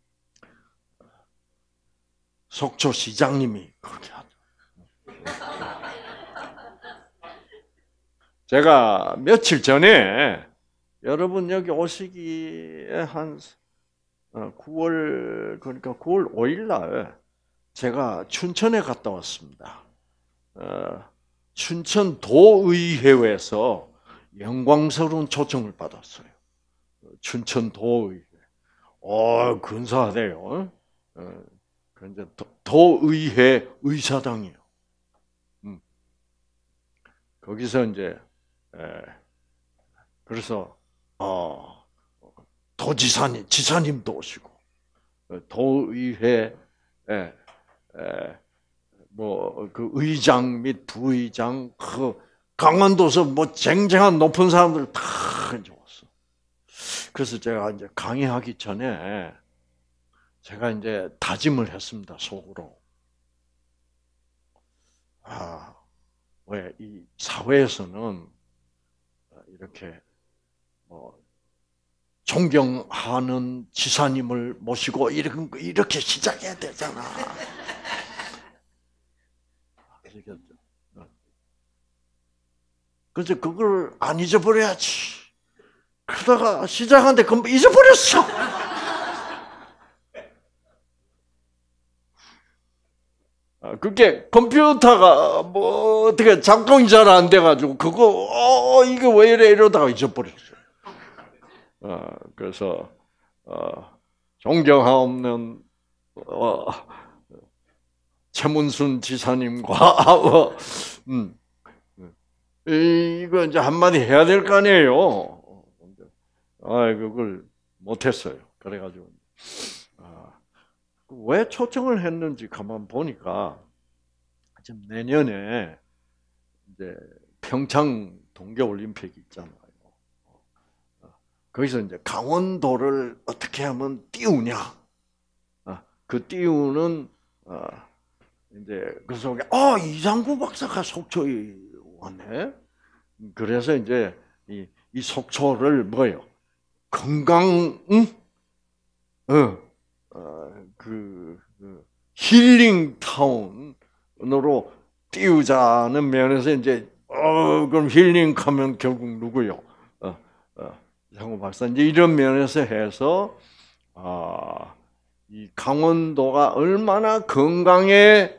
속초 시장님이 그렇게 하죠. 제가 며칠 전에 여러분 여기 오시기에 한 9월 어, 그러니까 9월 5일 날 제가 춘천에 갔다 왔습니다. 어, 춘천 도의회에서 영광스러운 초청을 받았어요. 춘천 도의회. 어, 근사하대요. 근데 어, 도의회 의사당이요. 거기서 이제 그래서 어, 도지사님 지사님도 오시고 도의회 뭐그 의장 및 부의장 그 강원도서 뭐 쟁쟁한 높은 사람들 다 이제 왔어. 그래서 제가 이제 강의하기 전에 제가 이제 다짐을 했습니다 속으로. 아 왜이 사회에서는 이렇게 뭐 존경하는 지사님을 모시고 이렇게, 이렇게 시작해야 되잖아. 아, 그래서 그걸 안 잊어버려야지. 그러다가 시작하는데 금방 잊어버렸어. 아, 그게 컴퓨터가 뭐 어떻게 작동이 잘 안 돼가지고 그거 어 이거 왜 이래 이러다가 잊어버렸어요. 어, 그래서 어, 존경하옵는 어, 최문순 지사님과 어, 음, 이거 이제 한마디 해야 될 거 아니에요. 아 그걸 못했어요. 그래가지고. 왜 초청을 했는지 가만 보니까 지금 내년에 이제 평창 동계올림픽이 있잖아요. 거기서 이제 강원도를 어떻게 하면 띄우냐. 아, 그 띄우는 아, 이제 그 속에 아 이장구 박사가 속초에 왔네. 그래서 이제 이, 속초를 뭐요? 건강 응? 어, 어, 그, 그 힐링 타운으로 띄우자는 면에서 이제 어 그럼 힐링 하면 결국 누구요? 어, 어 호 박사 이제 이런 면에서 해서 아, 이 강원도가 얼마나 건강에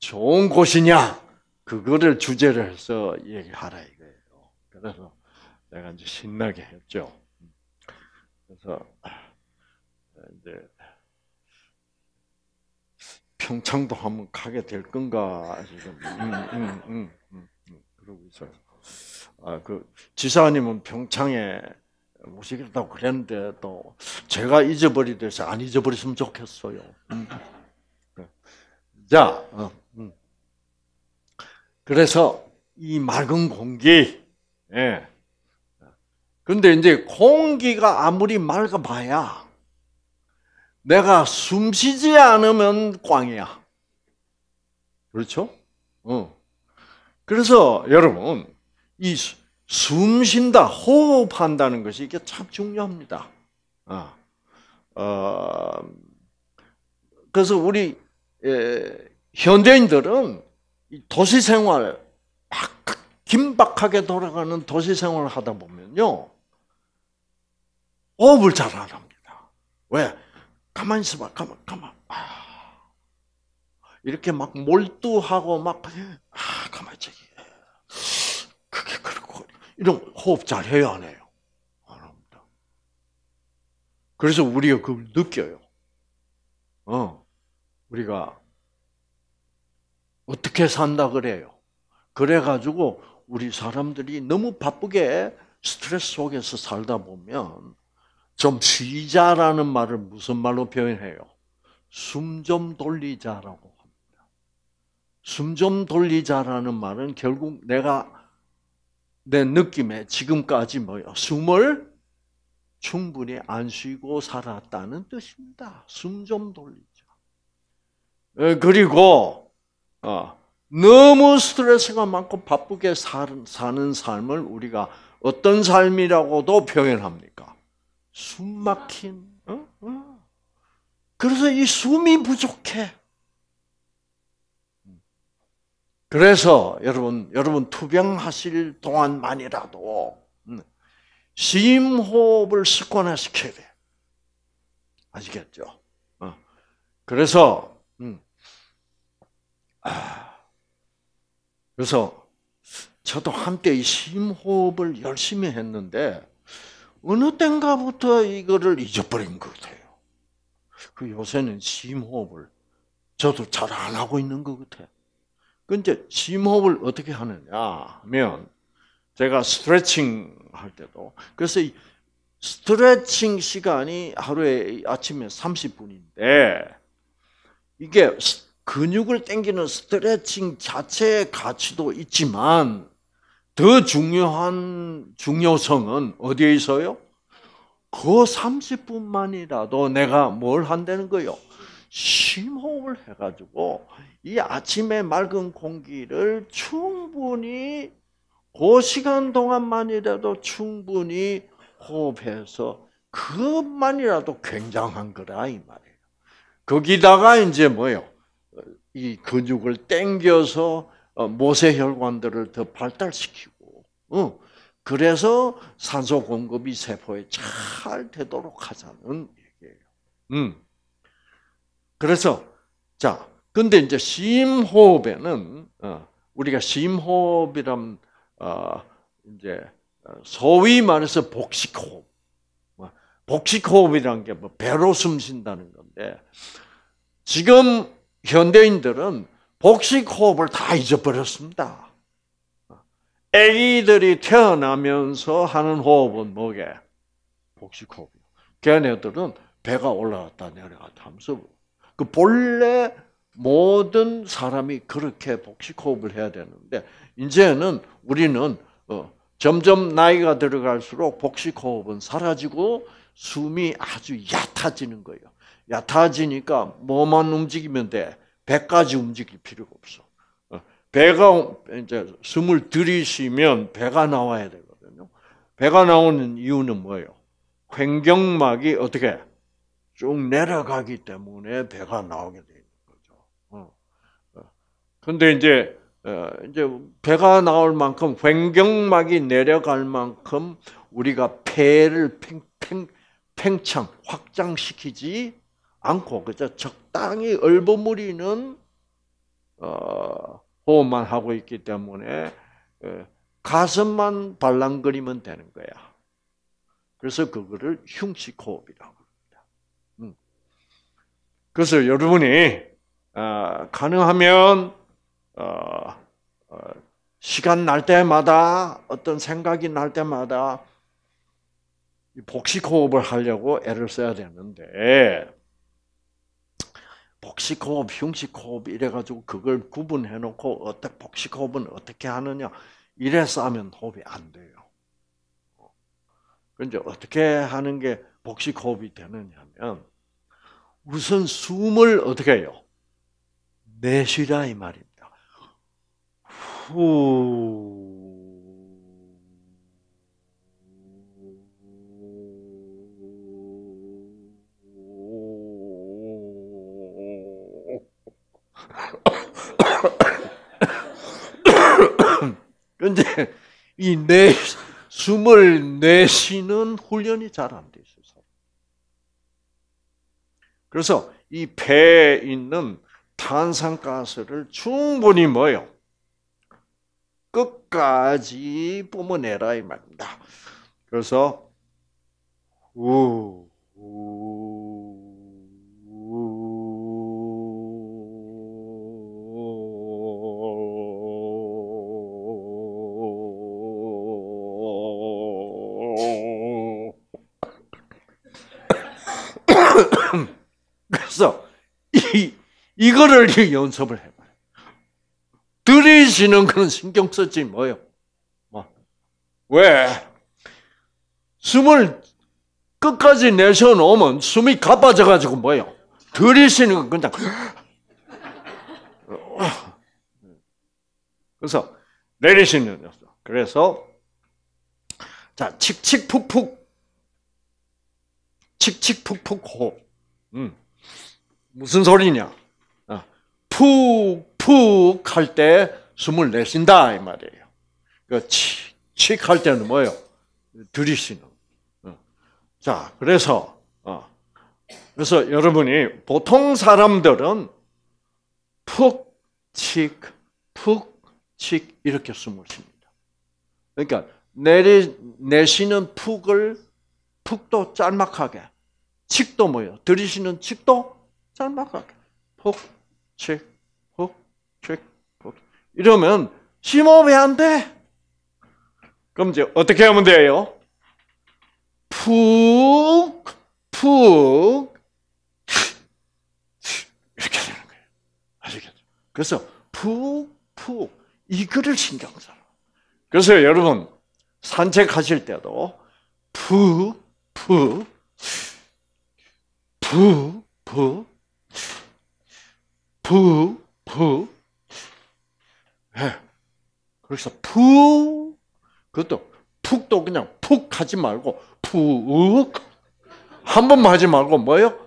좋은 곳이냐 그거를 주제로 해서 얘기하라 이거예요. 그래서 내가 이제 신나게 했죠. 그래서 아, 이제 평창도 한번 가게 될 건가 지금 음 음, 음, 음, 음, 그러고 있어요. 아, 그 지사님은 평창에 오시겠다고 그랬는데 또 제가 잊어버리듯이 안 잊어버렸으면 좋겠어요. 음. 네. 자, 어, 그래서 이 맑은 공기, 예. 근데 이제 공기가 아무리 맑아봐야 내가 숨 쉬지 않으면 꽝이야. 그렇죠? 어. 그래서 여러분, 이숨 쉰다, 호흡한다는 것이 이게 참 중요합니다. 어. 어. 그래서 우리 예, 현대인들은 도시 생활 막 긴박하게 돌아가는 도시 생활을 하다 보면요 호흡을 잘 안 합니다. 왜? 가만 있어봐, 가만, 가만. 아, 이렇게 막 몰두하고 막, 아, 가만 있지. 그게 그렇고, 이런 호흡 잘 해야 안 해요. 여러분들. 그래서 우리가 그걸 느껴요. 어, 우리가 어떻게 산다 그래요. 그래가지고 우리 사람들이 너무 바쁘게 스트레스 속에서 살다 보면 좀 쉬자라는 말을 무슨 말로 표현해요? 숨 좀 돌리자라고 합니다. 숨 좀 돌리자라는 말은 결국 내가 내 느낌에 지금까지 뭐요? 숨을 충분히 안 쉬고 살았다는 뜻입니다. 숨 좀 돌리자. 그리고 어, 너무 스트레스가 많고 바쁘게 사는 삶을 우리가 어떤 삶이라고도 표현합니다. 숨막힌. 어? 어? 그래서 이 숨이 부족해. 그래서 여러분 여러분 투병하실 동안만이라도 음, 심호흡을 습관화시켜야 돼. 아시겠죠? 어. 그래서 음. 아. 그래서 저도 한때 이 심호흡을 열심히 했는데 어느 땐가부터 이거를 잊어버린 것 같아요. 그 요새는 심호흡을 저도 잘 안 하고 있는 것 같아요. 근데 심호흡을 어떻게 하느냐 하면 제가 스트레칭 할 때도 그래서 스트레칭 시간이 하루에 아침에 30분인데 이게 근육을 당기는 스트레칭 자체의 가치도 있지만 더 중요한 중요성은 어디에 있어요? 그 30분만이라도 내가 뭘 한다는 거요? 심호흡을 해가지고 이 아침에 맑은 공기를 충분히 그 시간 동안만이라도 충분히 호흡해서 그것만이라도 굉장한 거라 이 말이에요. 거기다가 이제 뭐요? 이 근육을 당겨서 어, 모세 혈관들을 더 발달시키고 어, 그래서 산소 공급이 세포에 잘 되도록 하자는 얘기예요. 음. 그래서 자 근데 이제 심호흡에는 어, 우리가 심호흡이란 이제 소위 말해서 복식호흡, 복식호흡이란 게뭐 배로 숨 쉰다는 건데 지금 현대인들은 복식 호흡을 다 잊어버렸습니다. 애기들이 태어나면서 하는 호흡은 뭐게? 복식 호흡. 걔네들은 배가 올라갔다 내려갔다 하면서 그 본래 모든 사람이 그렇게 복식 호흡을 해야 되는데 이제는 우리는 어, 점점 나이가 들어갈수록 복식 호흡은 사라지고 숨이 아주 얕아지는 거예요. 얕아지니까 뭐만 움직이면 돼. 배까지 움직일 필요가 없어. 어, 배가 이제 숨을 들이쉬면 배가 나와야 되거든요. 배가 나오는 이유는 뭐예요? 횡경막이 어떻게 쭉 내려가기 때문에 배가 나오게 되는 거죠. 그런데 어, 어. 이제 이제 배가 나올 만큼 횡경막이 내려갈 만큼 우리가 폐를 팽팽 팽창 확장시키지 않고 그저 땅이 얼버무리는 어, 호흡만 하고 있기 때문에 어, 가슴만 발랑거리면 되는 거야. 그래서 그거를 흉식 호흡이라고 합니다. 음. 그래서 여러분이 어, 가능하면 어, 시간 날 때마다 어떤 생각이 날 때마다 복식 호흡을 하려고 애를 써야 되는데 복식호흡, 흉식호흡 이래가지고 그걸 구분해놓고 어떻게 복식호흡은 어떻게 하느냐 이래서 하면 호흡이 안 돼요. 그런데 어떻게 하는 게 복식호흡이 되느냐면 우선 숨을 어떻게 해요? 내쉬라 이 말입니다. 후. 그런데이내 숨을 내쉬는 훈련이 잘 안돼 있어요. 그래서 이 배에 있는 탄산가스를 충분히 뭐요? 끝까지 뿜어내라 이 말입니다. 그래서 우우 이거를 연습을 해봐요. 들이시는 건 신경 쓰지 뭐요. 뭐. 왜? 숨을 끝까지 내셔놓으면 숨이 가빠져가지고 뭐요. 들이시는 건 그냥. 그래서 내리시는 연습. 그래서 자 칙칙푹푹 칙칙푹푹 호. 음. 무슨 소리냐? 푹푹 할 때 숨을 내쉰다 이 말이에요. 그러칙할 때는 뭐예요? 들이쉬는. 어. 자, 그래서 어. 그래서 여러분이 보통 사람들은 푹, 칙, 푹, 칙 이렇게 숨을 쉽니다. 그러니까 내리 내쉬는 푹을 푹도 짤막하게, 칙도 뭐예요? 들이쉬는 칙도 짤막하게, 푹, 칙, 훅, 칙, 훅. 이러면 심호흡이 안 돼. 그럼 이제 어떻게 하면 돼요? 푹, 푹, 이렇게 되는 거예요. 아시겠죠? 그래서 푹, 푹, 이거를 신경 써요. 그래서 여러분, 산책하실 때도 푹, 푹, 푹, 푹, 푸, 푸, 네. 그래서 푸, 그것도 푹도 그냥 푹 하지 말고 푹. 한 번만 하지 말고 뭐예요?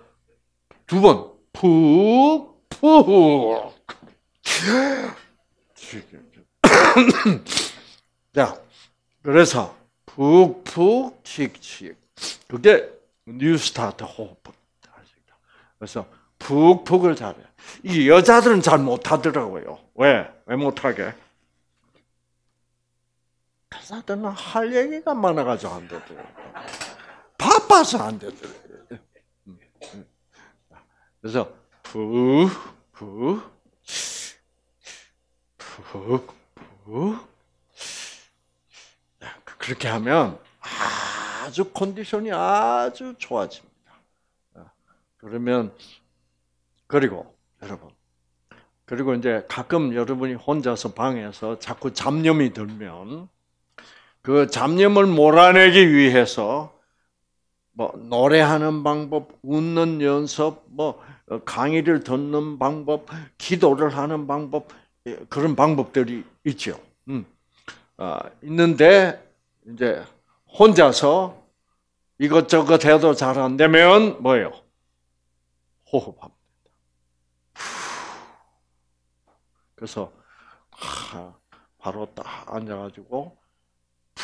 두 번. 푹, 푹. 자, 그래서 푹푹 칙칙. 그게 뉴 스타트 호흡. 그래서 푹푹을 잘해. 이 여자들은 잘 못하더라고요. 왜? 왜 못하게? 가사들은 할 얘기가 많아가지고 안 되더라고요. 바빠서 안 되더라고요. 그래서 푹, 푹, 푹, 푹. 그렇게 하면 아주 컨디션이 아주 좋아집니다. 그러면 그리고 여러분 그리고 이제 가끔 여러분이 혼자서 방에서 자꾸 잡념이 들면 그 잡념을 몰아내기 위해서 뭐 노래하는 방법, 웃는 연습, 뭐 강의를 듣는 방법, 기도를 하는 방법 예, 그런 방법들이 있죠. 음. 아, 있는데 이제 혼자서 이것저것 해도 잘 안 되면 뭐예요? 호흡합니다. 그래서 하, 바로 딱 앉아가지고 푸,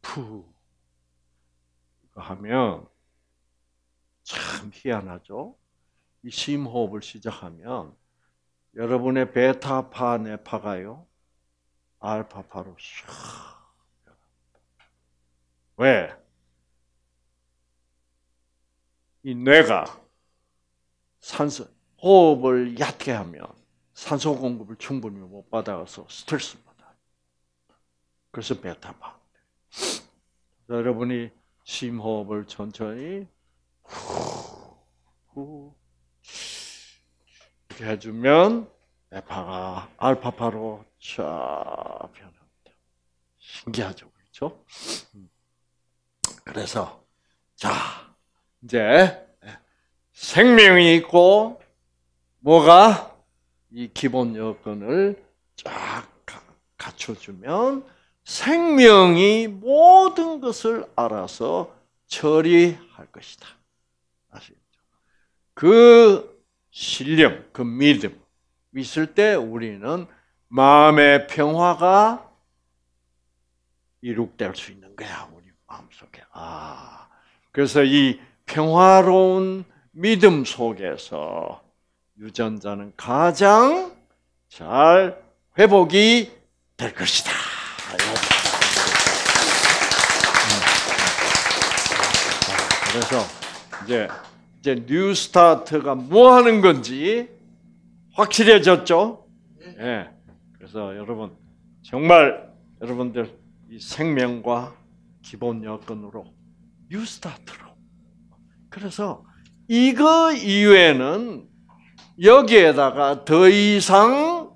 푸, 푸, 하면 참 희한하죠. 이 심호흡을 시작하면 여러분의 베타파 네파가요 알파파로 샥 왜? 이 뇌가 산소 호흡을 얕게 하면 산소 공급을 충분히 못 받아서 스트레스 받아. 그래서 베타방. 여러분이 심호흡을 천천히 후, 이 해주면 베파가 알파파로 쫙 변합니다. 신기하죠, 그렇죠? 음. 그래서 자. 이제 생명이 있고 뭐가 이 기본 여건을 쫙 갖춰주면 생명이 모든 것을 알아서 처리할 것이다. 아시겠죠? 그 신념, 그 믿음 있을 때 우리는 마음의 평화가 이룩될 수 있는 거야. 우리 마음속에. 아. 그래서 이 평화로운 믿음 속에서 유전자는 가장 잘 회복이 될 것이다. 그래서 이제 이제 뉴 스타트가 뭐 하는 건지 확실해졌죠? 예. 네. 그래서 여러분 정말 여러분들 이 생명과 기본 여건으로 뉴 스타트로 그래서 이거 이외에는 여기에다가 더 이상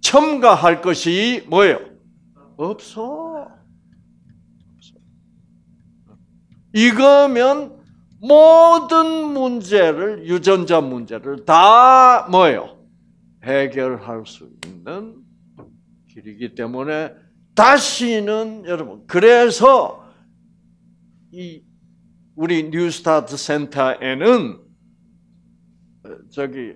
첨가할 것이 뭐예요? 없어. 이거면 모든 문제를 유전자 문제를 다 뭐예요? 해결할 수 있는 길이기 때문에 다시는 여러분 그래서 이 우리 뉴스타트 센터에는 어, 저기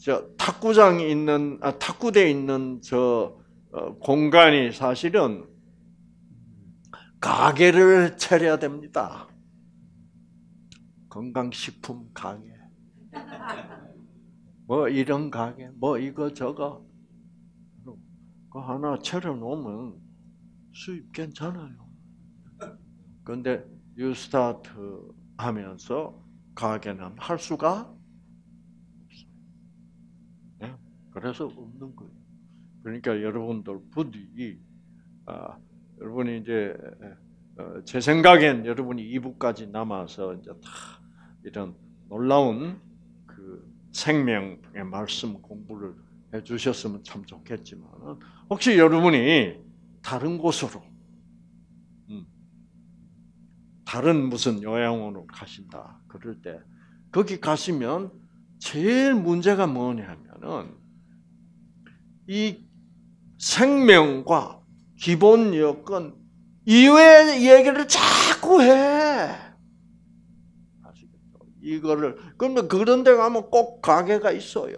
저 탁구장 있는 아, 탁구대 있는 저 어, 공간이 사실은 가게를 차려야 됩니다. 건강식품 가게, 뭐 이런 가게, 뭐 이거 저거 그 하나 차려놓으면 수입 괜찮아요. 그데 뉴스타트 하면서 가게는 할 수가 없어요. 네? 그래서 없는 거예요. 그러니까 여러분들 부디 아, 여러분이 이제 어, 제 생각엔 여러분이 2부까지 남아서 이제 다 이런 놀라운 그 생명의 말씀 공부를 해주셨으면 참 좋겠지만 혹시 여러분이 다른 곳으로 다른 무슨 요양원으로 가신다. 그럴 때 거기 가시면 제일 문제가 뭐냐면은 이 생명과 기본 여건 이외의 얘기를 자꾸 해. 아시겠죠? 이거를 그러면 그런 데 가면 꼭 가게가 있어요.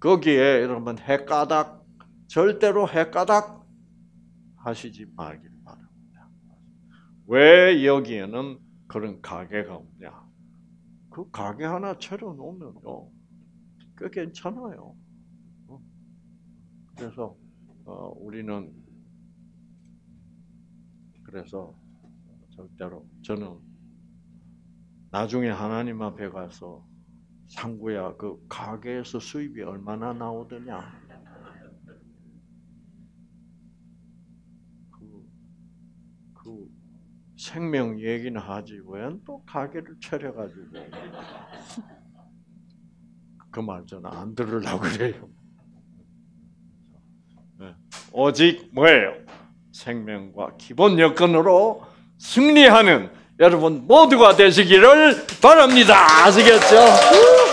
거기에 여러분 해가닥 절대로 해가닥 하시지 말기 왜 여기에는 그런 가게가 없냐? 그 가게 하나 차려놓으면요, 꽤 괜찮아요. 어? 그래서 어, 우리는 그래서 절대로 저는 나중에 하나님 앞에 가서 상구야 그 가게에서 수입이 얼마나 나오더냐 생명 얘기는 하지 왜 또 가게를 차려가지고 그말 저는 안 들으려고 그래요. 네. 오직 뭐예요? 생명과 기본 여건으로 승리하는 여러분 모두가 되시기를 바랍니다. 아시겠죠?